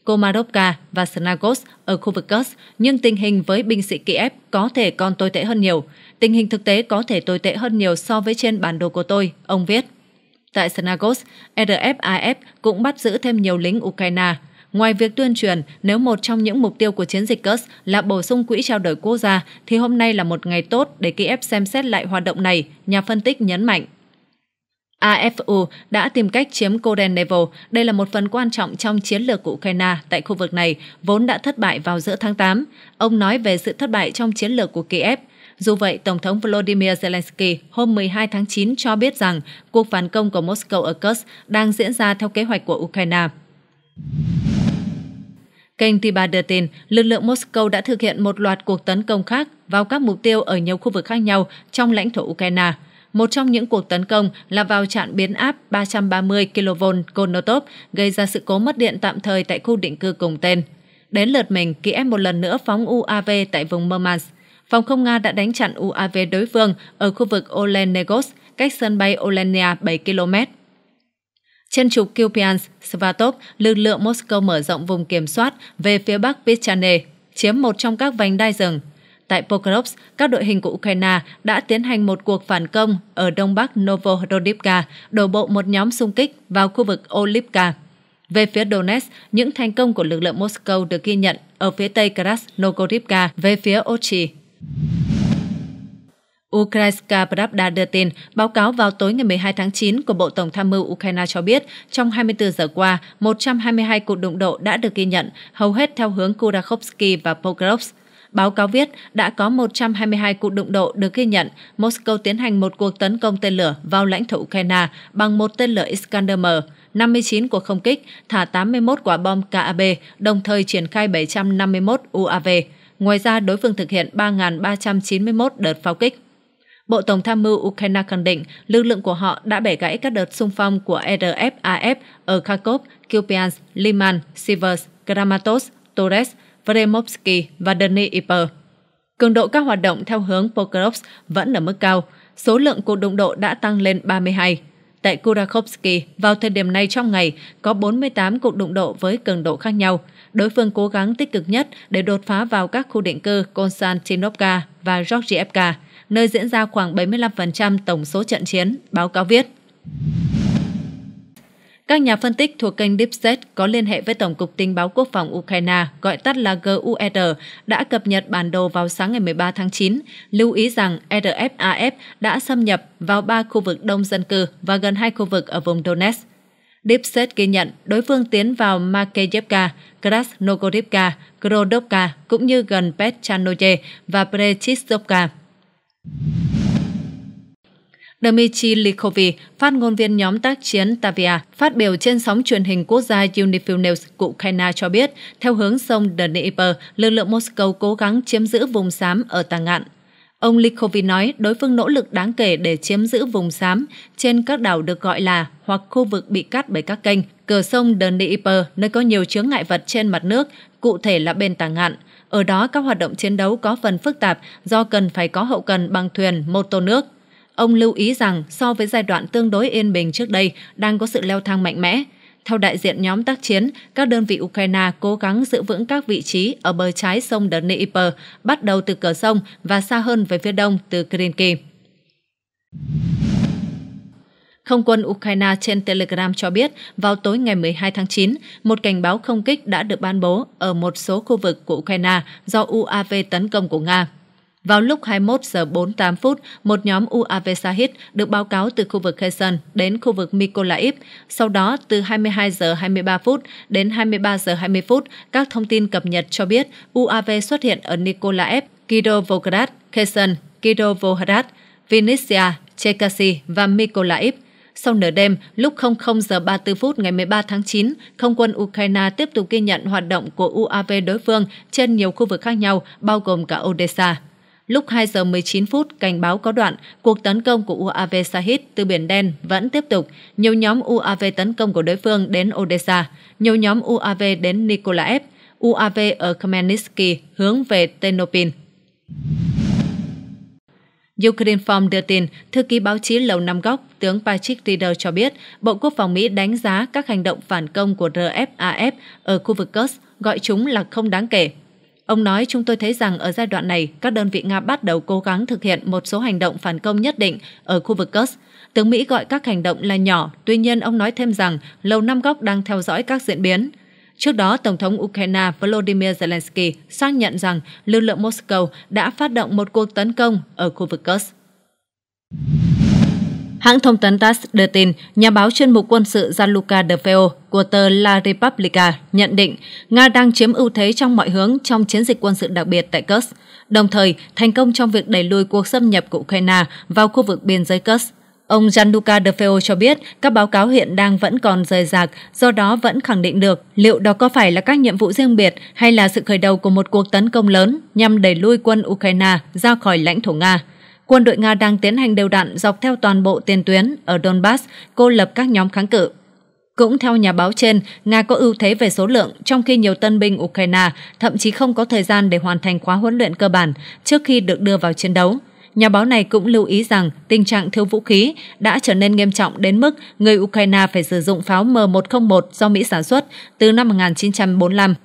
Komarovka và Snagos ở khu vực Kursk, nhưng tình hình với binh sĩ Kiev có thể còn tồi tệ hơn nhiều. Tình hình thực tế có thể tồi tệ hơn nhiều so với trên bản đồ của tôi, ông viết. Tại Snagos, RFiF cũng bắt giữ thêm nhiều lính Ukraine Ngoài việc tuyên truyền, nếu một trong những mục tiêu của chiến dịch CUS là bổ sung quỹ trao đổi quốc gia, thì hôm nay là một ngày tốt để Kiev xem xét lại hoạt động này, nhà phân tích nhấn mạnh. AFU đã tìm cách chiếm Korenevo. Đây là một phần quan trọng trong chiến lược của Ukraine tại khu vực này, vốn đã thất bại vào giữa tháng 8. Ông nói về sự thất bại trong chiến lược của Kiev. Dù vậy, Tổng thống Volodymyr Zelensky hôm 12 tháng 9 cho biết rằng cuộc phản công của Moscow ở Kursk đang diễn ra theo kế hoạch của Ukraine. Kênh Tiba đưa tin, lực lượng Moscow đã thực hiện một loạt cuộc tấn công khác vào các mục tiêu ở nhiều khu vực khác nhau trong lãnh thổ Ukraine. Một trong những cuộc tấn công là vào trạm biến áp 330 kV Konotop gây ra sự cố mất điện tạm thời tại khu định cư cùng tên. Đến lượt mình, Kiev một lần nữa phóng UAV tại vùng Murmansk. Phòng không Nga đã đánh chặn UAV đối phương ở khu vực Olenegos, cách sân bay Olenia 7 km. Trên trục Kupiansk, Svatov, lực lượng Moscow mở rộng vùng kiểm soát về phía bắc Vichane, chiếm một trong các vành đai rừng. Tại Pokrovsk, các đội hình của Ukraine đã tiến hành một cuộc phản công ở đông bắc Novohodivka, đổ bộ một nhóm xung kích vào khu vực Olivka. Về phía Donetsk, những thành công của lực lượng Moscow được ghi nhận ở phía tây Krasnogorivka về phía Ochi. Ukrainska Pravda đưa tin, báo cáo vào tối ngày 12 tháng 9 của Bộ Tổng tham mưu Ukraine cho biết, trong 24 giờ qua, 122 cuộc đụng độ đã được ghi nhận, hầu hết theo hướng Kurakhovsky và Pokrovsk. Báo cáo viết đã có 122 cuộc đụng độ được ghi nhận. Moscow tiến hành một cuộc tấn công tên lửa vào lãnh thổ Ukraine bằng một tên lửa Iskander-M, 59 cuộc không kích, thả 81 quả bom KAB, đồng thời triển khai 751 UAV. Ngoài ra, đối phương thực hiện 3.391 đợt pháo kích. Bộ Tổng tham mưu Ukraine khẳng định lực lượng của họ đã bẻ gãy các đợt xung phong của RFAF ở Kharkov, Kupiansk, Liman, Sivers, Kramatorsk, Torres, Vremovsky và Dnipro. Cường độ các hoạt động theo hướng Pokrovsk vẫn ở mức cao. Số lượng cuộc đụng độ đã tăng lên 32. Tại Kurakhovsky, vào thời điểm này trong ngày, có 48 cuộc đụng độ với cường độ khác nhau. Đối phương cố gắng tích cực nhất để đột phá vào các khu định cư Konstantinovka và Georgievka nơi diễn ra khoảng 75% tổng số trận chiến, báo cáo viết. Các nhà phân tích thuộc kênh Deep State có liên hệ với Tổng cục Tình báo Quốc phòng Ukraine, gọi tắt là GUR, e e, đã cập nhật bản đồ vào sáng ngày 13 tháng 9, lưu ý rằng RFAF e đã xâm nhập vào ba khu vực đông dân cư và gần hai khu vực ở vùng Donetsk. Deep State ghi nhận đối phương tiến vào Makeyevka, Krasnogorivka, Krodovka cũng như gần Petchanoye và Prechizovka. Dmitry Likhovi, phát ngôn viên nhóm tác chiến Tavia, phát biểu trên sóng truyền hình quốc gia Unifil News của Ukraine cho biết, theo hướng sông Dnieper, lực lượng Moscow cố gắng chiếm giữ vùng xám ở tàng Ngạn. Ông Likhovi nói đối phương nỗ lực đáng kể để chiếm giữ vùng xám trên các đảo được gọi là hoặc khu vực bị cắt bởi các kênh, cửa sông Dnieper nơi có nhiều chướng ngại vật trên mặt nước, cụ thể là bên tàng Ngạn. Ở đó các hoạt động chiến đấu có phần phức tạp do cần phải có hậu cần bằng thuyền, mô tô nước. Ông lưu ý rằng so với giai đoạn tương đối yên bình trước đây đang có sự leo thang mạnh mẽ. Theo đại diện nhóm tác chiến, các đơn vị Ukraine cố gắng giữ vững các vị trí ở bờ trái sông Dnieper, bắt đầu từ cửa sông và xa hơn về phía đông từ Krinky. Không quân Ukraine trên Telegram cho biết vào tối ngày 12 tháng 9, một cảnh báo không kích đã được ban bố ở một số khu vực của Ukraine do UAV tấn công của Nga. Vào lúc 21 giờ 48 phút, một nhóm UAV Shahid được báo cáo từ khu vực Kherson đến khu vực Mykolaiv. Sau đó, từ 22 giờ 23 phút đến 23 giờ 20 phút, các thông tin cập nhật cho biết UAV xuất hiện ở Nikolaev, Kirovograd, Kherson, Kirovohrad, Vinnytsia, Chekasy và Mykolaiv – sau nửa đêm, lúc 00 giờ 34 phút ngày 13 tháng 9, không quân Ukraine tiếp tục ghi nhận hoạt động của UAV đối phương trên nhiều khu vực khác nhau, bao gồm cả Odessa. Lúc 2 giờ 19 phút, cảnh báo có đoạn cuộc tấn công của UAV Sahid từ Biển Đen vẫn tiếp tục. Nhiều nhóm UAV tấn công của đối phương đến Odessa, nhiều nhóm UAV đến Nikolaev, UAV ở Khmelnytsky hướng về Tenopil. Ukrinform đưa tin, thư ký báo chí Lầu Năm Góc, tướng Patrick Reader cho biết, Bộ Quốc phòng Mỹ đánh giá các hành động phản công của RFAF ở khu vực Kursk, gọi chúng là không đáng kể. Ông nói chúng tôi thấy rằng ở giai đoạn này, các đơn vị Nga bắt đầu cố gắng thực hiện một số hành động phản công nhất định ở khu vực Kursk. Tướng Mỹ gọi các hành động là nhỏ, tuy nhiên ông nói thêm rằng Lầu Năm Góc đang theo dõi các diễn biến. Trước đó, Tổng thống Ukraine Volodymyr Zelensky xác nhận rằng lực lượng Moscow đã phát động một cuộc tấn công ở khu vực Kursk. Hãng thông tấn TASS đưa tin, nhà báo chuyên mục quân sự Gianluca De Feo của tờ La Repubblica nhận định Nga đang chiếm ưu thế trong mọi hướng trong chiến dịch quân sự đặc biệt tại Kursk, đồng thời thành công trong việc đẩy lùi cuộc xâm nhập của Ukraine vào khu vực biên giới Kursk. Ông Gianluca De Feo cho biết các báo cáo hiện đang vẫn còn rời rạc, do đó vẫn khẳng định được liệu đó có phải là các nhiệm vụ riêng biệt hay là sự khởi đầu của một cuộc tấn công lớn nhằm đẩy lui quân Ukraine ra khỏi lãnh thổ Nga. Quân đội Nga đang tiến hành đều đạn dọc theo toàn bộ tiền tuyến ở Donbass, cô lập các nhóm kháng cự. Cũng theo nhà báo trên, Nga có ưu thế về số lượng trong khi nhiều tân binh Ukraine thậm chí không có thời gian để hoàn thành khóa huấn luyện cơ bản trước khi được đưa vào chiến đấu nhà báo này cũng lưu ý rằng tình trạng thiếu vũ khí đã trở nên nghiêm trọng đến mức người Ukraine phải sử dụng pháo M101 do Mỹ sản xuất từ năm 1945.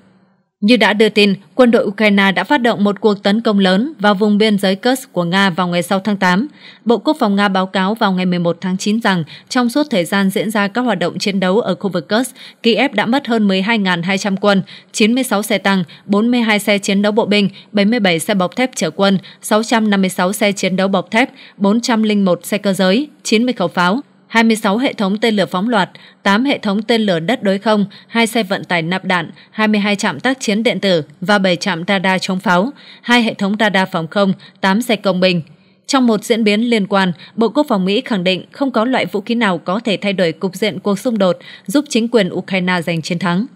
Như đã đưa tin, quân đội Ukraine đã phát động một cuộc tấn công lớn vào vùng biên giới Kursk của Nga vào ngày 6 tháng 8. Bộ Quốc phòng Nga báo cáo vào ngày 11 tháng 9 rằng trong suốt thời gian diễn ra các hoạt động chiến đấu ở khu vực Kursk, Kiev đã mất hơn 12.200 quân, 96 xe tăng, 42 xe chiến đấu bộ binh, 77 xe bọc thép chở quân, 656 xe chiến đấu bọc thép, 401 xe cơ giới, 90 khẩu pháo, 26 hệ thống tên lửa phóng loạt, 8 hệ thống tên lửa đất đối không, 2 xe vận tải nạp đạn, 22 trạm tác chiến điện tử và 7 trạm radar chống pháo, 2 hệ thống radar phòng không, 8 xe công binh. Trong một diễn biến liên quan, Bộ Quốc phòng Mỹ khẳng định không có loại vũ khí nào có thể thay đổi cục diện cuộc xung đột giúp chính quyền Ukraine giành chiến thắng.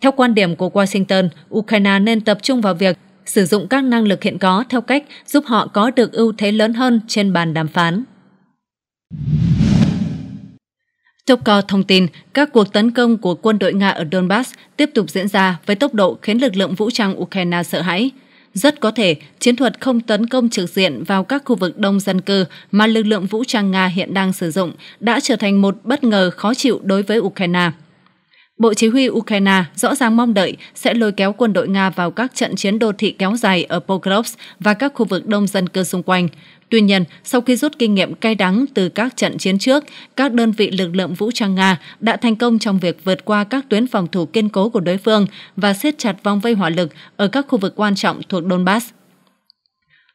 Theo quan điểm của Washington, Ukraine nên tập trung vào việc sử dụng các năng lực hiện có theo cách giúp họ có được ưu thế lớn hơn trên bàn đàm phán. Topko thông tin, các cuộc tấn công của quân đội Nga ở Donbass tiếp tục diễn ra với tốc độ khiến lực lượng vũ trang Ukraine sợ hãi. Rất có thể, chiến thuật không tấn công trực diện vào các khu vực đông dân cư mà lực lượng vũ trang Nga hiện đang sử dụng đã trở thành một bất ngờ khó chịu đối với Ukraine. Bộ Chỉ huy Ukraine rõ ràng mong đợi sẽ lôi kéo quân đội Nga vào các trận chiến đô thị kéo dài ở Pokrovsk và các khu vực đông dân cư xung quanh, Tuy nhiên, sau khi rút kinh nghiệm cay đắng từ các trận chiến trước, các đơn vị lực lượng vũ trang Nga đã thành công trong việc vượt qua các tuyến phòng thủ kiên cố của đối phương và siết chặt vòng vây hỏa lực ở các khu vực quan trọng thuộc Donbass.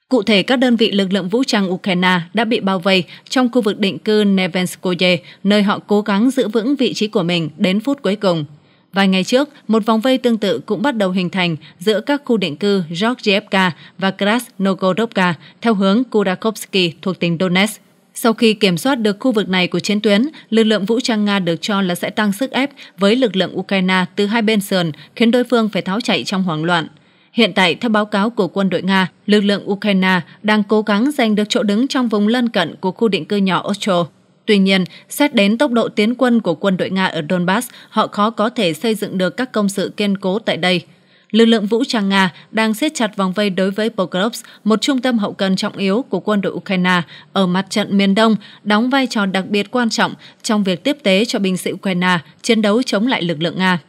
Cụ thể, các đơn vị lực lượng vũ trang Ukraine đã bị bao vây trong khu vực định cư Nevenskoye, nơi họ cố gắng giữ vững vị trí của mình đến phút cuối cùng. Vài ngày trước, một vòng vây tương tự cũng bắt đầu hình thành giữa các khu định cư Georgievka và Krasnogorovka theo hướng Kurakovsky thuộc tỉnh Donetsk. Sau khi kiểm soát được khu vực này của chiến tuyến, lực lượng vũ trang Nga được cho là sẽ tăng sức ép với lực lượng Ukraine từ hai bên sườn, khiến đối phương phải tháo chạy trong hoảng loạn. Hiện tại, theo báo cáo của quân đội Nga, lực lượng Ukraine đang cố gắng giành được chỗ đứng trong vùng lân cận của khu định cư nhỏ Ostro. Tuy nhiên, xét đến tốc độ tiến quân của quân đội Nga ở Donbass, họ khó có thể xây dựng được các công sự kiên cố tại đây. Lực lượng vũ trang Nga đang siết chặt vòng vây đối với Pokrovsk, một trung tâm hậu cần trọng yếu của quân đội Ukraine ở mặt trận miền Đông, đóng vai trò đặc biệt quan trọng trong việc tiếp tế cho binh sĩ Ukraine chiến đấu chống lại lực lượng Nga.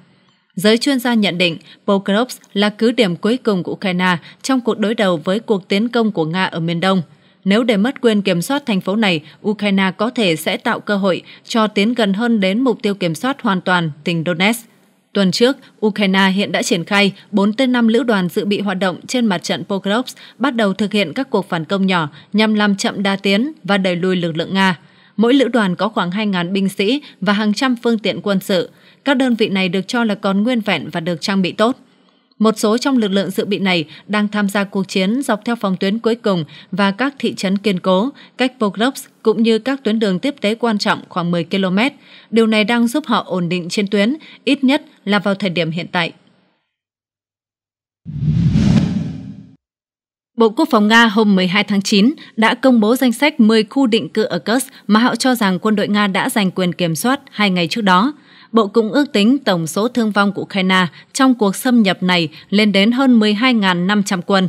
Giới chuyên gia nhận định Pokrovsk là cứ điểm cuối cùng của Ukraine trong cuộc đối đầu với cuộc tiến công của Nga ở miền Đông – nếu để mất quyền kiểm soát thành phố này, Ukraine có thể sẽ tạo cơ hội cho tiến gần hơn đến mục tiêu kiểm soát hoàn toàn tỉnh Donetsk. Tuần trước, Ukraine hiện đã triển khai 4-5 lữ đoàn dự bị hoạt động trên mặt trận Pokrovsk bắt đầu thực hiện các cuộc phản công nhỏ nhằm làm chậm đa tiến và đẩy lùi lực lượng Nga. Mỗi lữ đoàn có khoảng 2.000 binh sĩ và hàng trăm phương tiện quân sự. Các đơn vị này được cho là còn nguyên vẹn và được trang bị tốt. Một số trong lực lượng dự bị này đang tham gia cuộc chiến dọc theo phòng tuyến cuối cùng và các thị trấn kiên cố, cách Pokrovsk cũng như các tuyến đường tiếp tế quan trọng khoảng 10 km. Điều này đang giúp họ ổn định trên tuyến, ít nhất là vào thời điểm hiện tại. Bộ Quốc phòng Nga hôm 12 tháng 9 đã công bố danh sách 10 khu định cư ở Kursk mà họ cho rằng quân đội Nga đã giành quyền kiểm soát hai ngày trước đó. Bộ cũng ước tính tổng số thương vong của Ukraine trong cuộc xâm nhập này lên đến hơn 12.500 quân.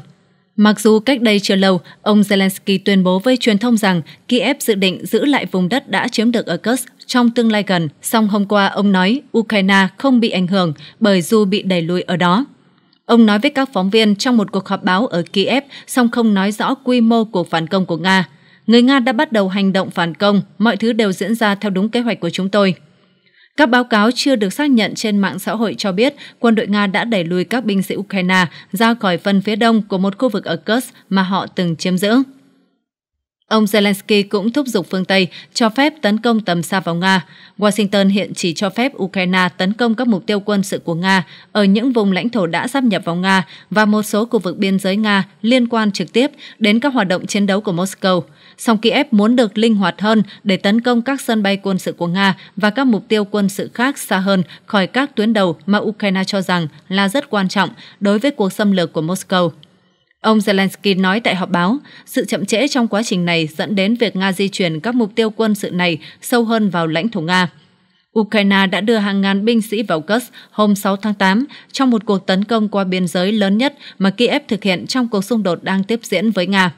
Mặc dù cách đây chưa lâu, ông Zelensky tuyên bố với truyền thông rằng Kiev dự định giữ lại vùng đất đã chiếm được ở Kursk trong tương lai gần, song hôm qua ông nói Ukraine không bị ảnh hưởng bởi dù bị đẩy lùi ở đó. Ông nói với các phóng viên trong một cuộc họp báo ở Kiev, song không nói rõ quy mô cuộc phản công của Nga. Người Nga đã bắt đầu hành động phản công, mọi thứ đều diễn ra theo đúng kế hoạch của chúng tôi. Các báo cáo chưa được xác nhận trên mạng xã hội cho biết quân đội Nga đã đẩy lùi các binh sĩ Ukraine ra khỏi phần phía đông của một khu vực ở Kursk mà họ từng chiếm giữ. Ông Zelensky cũng thúc giục phương Tây cho phép tấn công tầm xa vào Nga. Washington hiện chỉ cho phép Ukraine tấn công các mục tiêu quân sự của Nga ở những vùng lãnh thổ đã sắp nhập vào Nga và một số khu vực biên giới Nga liên quan trực tiếp đến các hoạt động chiến đấu của Moscow song Kiev muốn được linh hoạt hơn để tấn công các sân bay quân sự của Nga và các mục tiêu quân sự khác xa hơn khỏi các tuyến đầu mà Ukraine cho rằng là rất quan trọng đối với cuộc xâm lược của Moscow. Ông Zelensky nói tại họp báo, sự chậm trễ trong quá trình này dẫn đến việc Nga di chuyển các mục tiêu quân sự này sâu hơn vào lãnh thổ Nga. Ukraine đã đưa hàng ngàn binh sĩ vào Kursk hôm 6 tháng 8 trong một cuộc tấn công qua biên giới lớn nhất mà Kiev thực hiện trong cuộc xung đột đang tiếp diễn với Nga.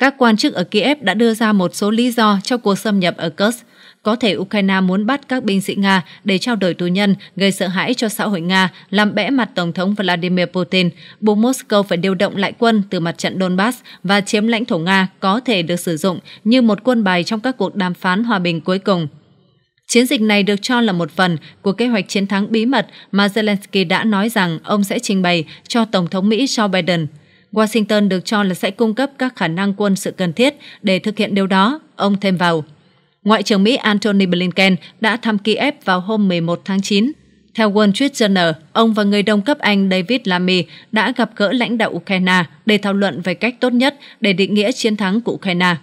Các quan chức ở Kiev đã đưa ra một số lý do cho cuộc xâm nhập ở Kursk. Có thể Ukraine muốn bắt các binh sĩ Nga để trao đổi tù nhân, gây sợ hãi cho xã hội Nga, làm bẽ mặt Tổng thống Vladimir Putin, buộc Moscow phải điều động lại quân từ mặt trận Donbass và chiếm lãnh thổ Nga có thể được sử dụng như một quân bài trong các cuộc đàm phán hòa bình cuối cùng. Chiến dịch này được cho là một phần của kế hoạch chiến thắng bí mật mà Zelensky đã nói rằng ông sẽ trình bày cho Tổng thống Mỹ Joe Biden – Washington được cho là sẽ cung cấp các khả năng quân sự cần thiết để thực hiện điều đó, ông thêm vào. Ngoại trưởng Mỹ Antony Blinken đã thăm Kiev vào hôm 11 tháng 9. Theo Wall Street Journal, ông và người đồng cấp Anh David Lammy đã gặp gỡ lãnh đạo Ukraine để thảo luận về cách tốt nhất để định nghĩa chiến thắng của Ukraine.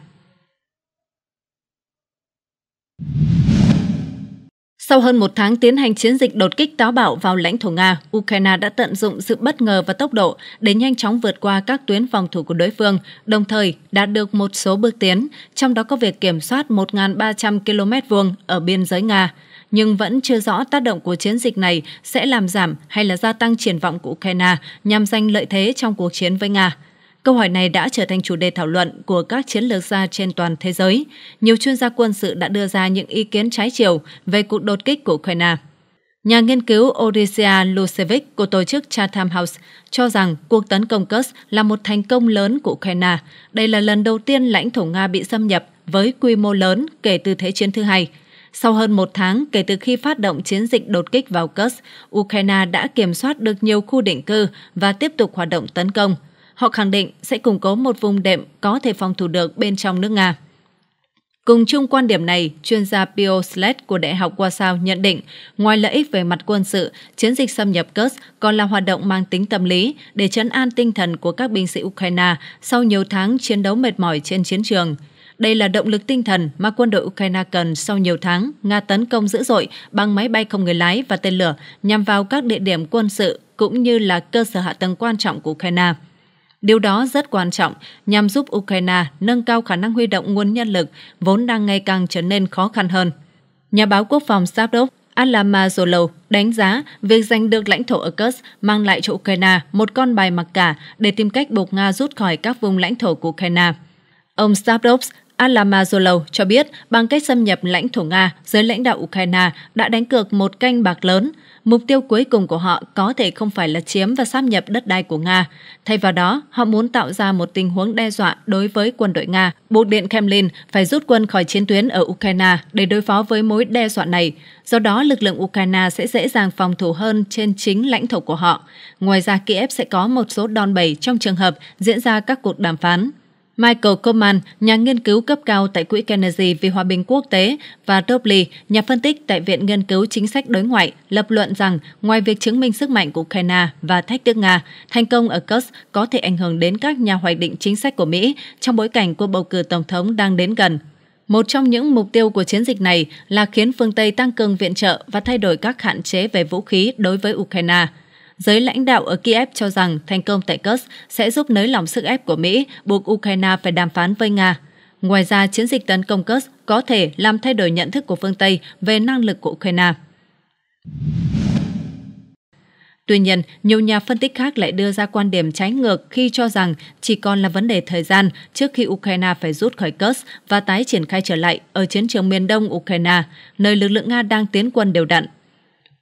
Sau hơn một tháng tiến hành chiến dịch đột kích táo bạo vào lãnh thổ Nga, Ukraine đã tận dụng sự bất ngờ và tốc độ để nhanh chóng vượt qua các tuyến phòng thủ của đối phương, đồng thời đạt được một số bước tiến, trong đó có việc kiểm soát 1.300 km vuông ở biên giới Nga. Nhưng vẫn chưa rõ tác động của chiến dịch này sẽ làm giảm hay là gia tăng triển vọng của Ukraine nhằm giành lợi thế trong cuộc chiến với Nga. Câu hỏi này đã trở thành chủ đề thảo luận của các chiến lược gia trên toàn thế giới. Nhiều chuyên gia quân sự đã đưa ra những ý kiến trái chiều về cuộc đột kích của Ukraine. Nhà nghiên cứu Odisea Lucevic của tổ chức Chatham House cho rằng cuộc tấn công Kursk là một thành công lớn của Ukraine. Đây là lần đầu tiên lãnh thổ Nga bị xâm nhập với quy mô lớn kể từ Thế chiến thứ hai. Sau hơn một tháng kể từ khi phát động chiến dịch đột kích vào Kursk, Ukraine đã kiểm soát được nhiều khu định cư và tiếp tục hoạt động tấn công – họ khẳng định sẽ củng cố một vùng đệm có thể phòng thủ được bên trong nước Nga. Cùng chung quan điểm này, chuyên gia Pio Sled của Đại học Warsaw nhận định, ngoài lợi ích về mặt quân sự, chiến dịch xâm nhập Kursk còn là hoạt động mang tính tâm lý để chấn an tinh thần của các binh sĩ Ukraine sau nhiều tháng chiến đấu mệt mỏi trên chiến trường. Đây là động lực tinh thần mà quân đội Ukraine cần sau nhiều tháng Nga tấn công dữ dội bằng máy bay không người lái và tên lửa nhằm vào các địa điểm quân sự cũng như là cơ sở hạ tầng quan trọng của Ukraine. Điều đó rất quan trọng nhằm giúp Ukraine nâng cao khả năng huy động nguồn nhân lực vốn đang ngày càng trở nên khó khăn hơn. Nhà báo quốc phòng Savdov Alama Zolov đánh giá việc giành được lãnh thổ ở Kursk mang lại cho Ukraine một con bài mặc cả để tìm cách buộc Nga rút khỏi các vùng lãnh thổ của Ukraine. Ông Savdov Alamazolov cho biết bằng cách xâm nhập lãnh thổ Nga, giới lãnh đạo Ukraine đã đánh cược một canh bạc lớn – mục tiêu cuối cùng của họ có thể không phải là chiếm và sáp nhập đất đai của Nga. Thay vào đó, họ muốn tạo ra một tình huống đe dọa đối với quân đội Nga, buộc Điện Kremlin phải rút quân khỏi chiến tuyến ở Ukraine để đối phó với mối đe dọa này. Do đó, lực lượng Ukraine sẽ dễ dàng phòng thủ hơn trên chính lãnh thổ của họ. Ngoài ra, Kiev sẽ có một số đòn bẩy trong trường hợp diễn ra các cuộc đàm phán. Michael Kaufman, nhà nghiên cứu cấp cao tại Quỹ Kennedy vì Hòa bình Quốc tế, và Topley, nhà phân tích tại Viện Nghiên cứu Chính sách Đối ngoại, lập luận rằng ngoài việc chứng minh sức mạnh của Ukraine và thách thức Nga, thành công ở Kursk có thể ảnh hưởng đến các nhà hoạch định chính sách của Mỹ trong bối cảnh cuộc bầu cử tổng thống đang đến gần. Một trong những mục tiêu của chiến dịch này là khiến phương Tây tăng cường viện trợ và thay đổi các hạn chế về vũ khí đối với Ukraine – Giới lãnh đạo ở Kiev cho rằng thành công tại Kursk sẽ giúp nới lỏng sức ép của Mỹ, buộc Ukraine phải đàm phán với Nga. Ngoài ra, chiến dịch tấn công Kursk có thể làm thay đổi nhận thức của phương Tây về năng lực của Ukraine. Tuy nhiên, nhiều nhà phân tích khác lại đưa ra quan điểm trái ngược khi cho rằng chỉ còn là vấn đề thời gian trước khi Ukraine phải rút khỏi Kursk và tái triển khai trở lại ở chiến trường miền đông Ukraine, nơi lực lượng Nga đang tiến quân đều đặn.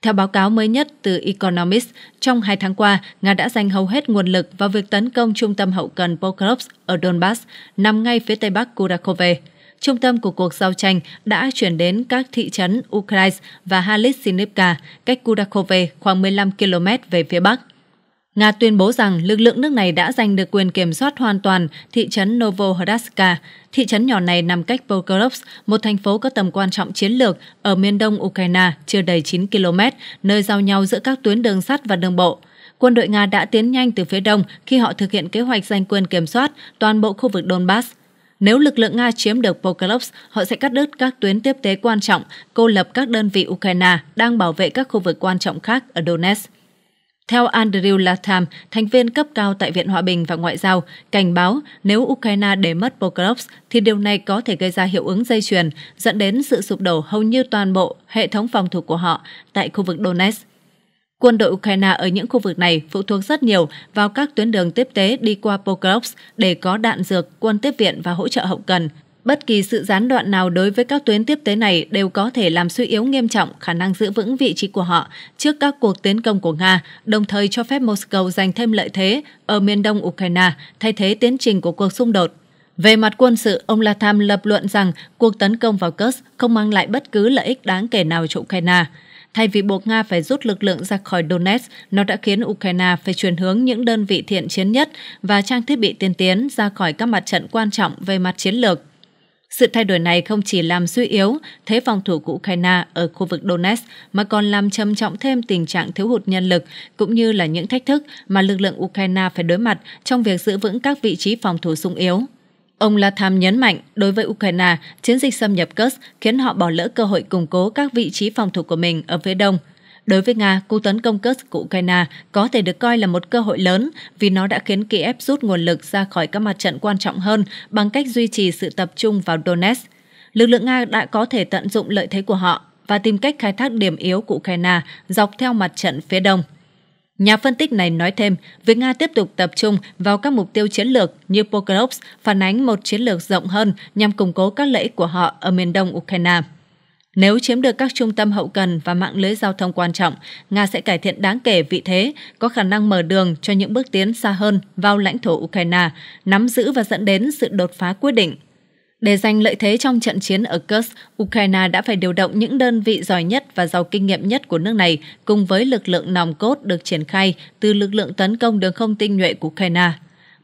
Theo báo cáo mới nhất từ Economist, trong hai tháng qua, Nga đã dành hầu hết nguồn lực vào việc tấn công trung tâm hậu cần Pokrovsk ở Donbass, nằm ngay phía tây bắc Kurakove. Trung tâm của cuộc giao tranh đã chuyển đến các thị trấn Ukraine và Halitsinivka, cách Kurakove khoảng 15 km về phía bắc. Nga tuyên bố rằng lực lượng nước này đã giành được quyền kiểm soát hoàn toàn thị trấn Novohordatska. Thị trấn nhỏ này nằm cách Pokrovsk, một thành phố có tầm quan trọng chiến lược ở miền đông Ukraine, chưa đầy 9 km, nơi giao nhau giữa các tuyến đường sắt và đường bộ. Quân đội Nga đã tiến nhanh từ phía đông khi họ thực hiện kế hoạch giành quyền kiểm soát toàn bộ khu vực Donbass. Nếu lực lượng Nga chiếm được Pokrovsk, họ sẽ cắt đứt các tuyến tiếp tế quan trọng, cô lập các đơn vị Ukraine đang bảo vệ các khu vực quan trọng khác ở Donetsk. Theo Andrew Latham, thành viên cấp cao tại Viện Hòa bình và Ngoại giao, cảnh báo nếu Ukraine để mất Pokrovsk thì điều này có thể gây ra hiệu ứng dây chuyền, dẫn đến sự sụp đổ hầu như toàn bộ hệ thống phòng thủ của họ tại khu vực Donetsk. Quân đội Ukraine ở những khu vực này phụ thuộc rất nhiều vào các tuyến đường tiếp tế đi qua Pokrovsk để có đạn dược, quân tiếp viện và hỗ trợ hậu cần – Bất kỳ sự gián đoạn nào đối với các tuyến tiếp tế này đều có thể làm suy yếu nghiêm trọng khả năng giữ vững vị trí của họ trước các cuộc tiến công của Nga, đồng thời cho phép Moscow giành thêm lợi thế ở miền đông Ukraine, thay thế tiến trình của cuộc xung đột. Về mặt quân sự, ông Latham lập luận rằng cuộc tấn công vào Kursk không mang lại bất cứ lợi ích đáng kể nào cho Ukraine. Thay vì buộc Nga phải rút lực lượng ra khỏi Donetsk, nó đã khiến Ukraine phải chuyển hướng những đơn vị thiện chiến nhất và trang thiết bị tiên tiến ra khỏi các mặt trận quan trọng về mặt chiến lược. Sự thay đổi này không chỉ làm suy yếu thế phòng thủ của Ukraine ở khu vực Donetsk mà còn làm trầm trọng thêm tình trạng thiếu hụt nhân lực cũng như là những thách thức mà lực lượng Ukraine phải đối mặt trong việc giữ vững các vị trí phòng thủ sung yếu. Ông Latham nhấn mạnh, đối với Ukraine, chiến dịch xâm nhập Kursk khiến họ bỏ lỡ cơ hội củng cố các vị trí phòng thủ của mình ở phía đông – Đối với Nga, cuộc tấn công Kursk của Ukraine có thể được coi là một cơ hội lớn vì nó đã khiến Kiev rút nguồn lực ra khỏi các mặt trận quan trọng hơn bằng cách duy trì sự tập trung vào Donetsk. Lực lượng Nga đã có thể tận dụng lợi thế của họ và tìm cách khai thác điểm yếu của Ukraine dọc theo mặt trận phía đông. Nhà phân tích này nói thêm, việc Nga tiếp tục tập trung vào các mục tiêu chiến lược như Pokrovsk phản ánh một chiến lược rộng hơn nhằm củng cố các lợi ích của họ ở miền đông Ukraine. Nếu chiếm được các trung tâm hậu cần và mạng lưới giao thông quan trọng, Nga sẽ cải thiện đáng kể vị thế, có khả năng mở đường cho những bước tiến xa hơn vào lãnh thổ Ukraine, nắm giữ và dẫn đến sự đột phá quyết định. Để giành lợi thế trong trận chiến ở Kursk, Ukraine đã phải điều động những đơn vị giỏi nhất và giàu kinh nghiệm nhất của nước này cùng với lực lượng nòng cốt được triển khai từ lực lượng tấn công đường không tinh nhuệ của Ukraine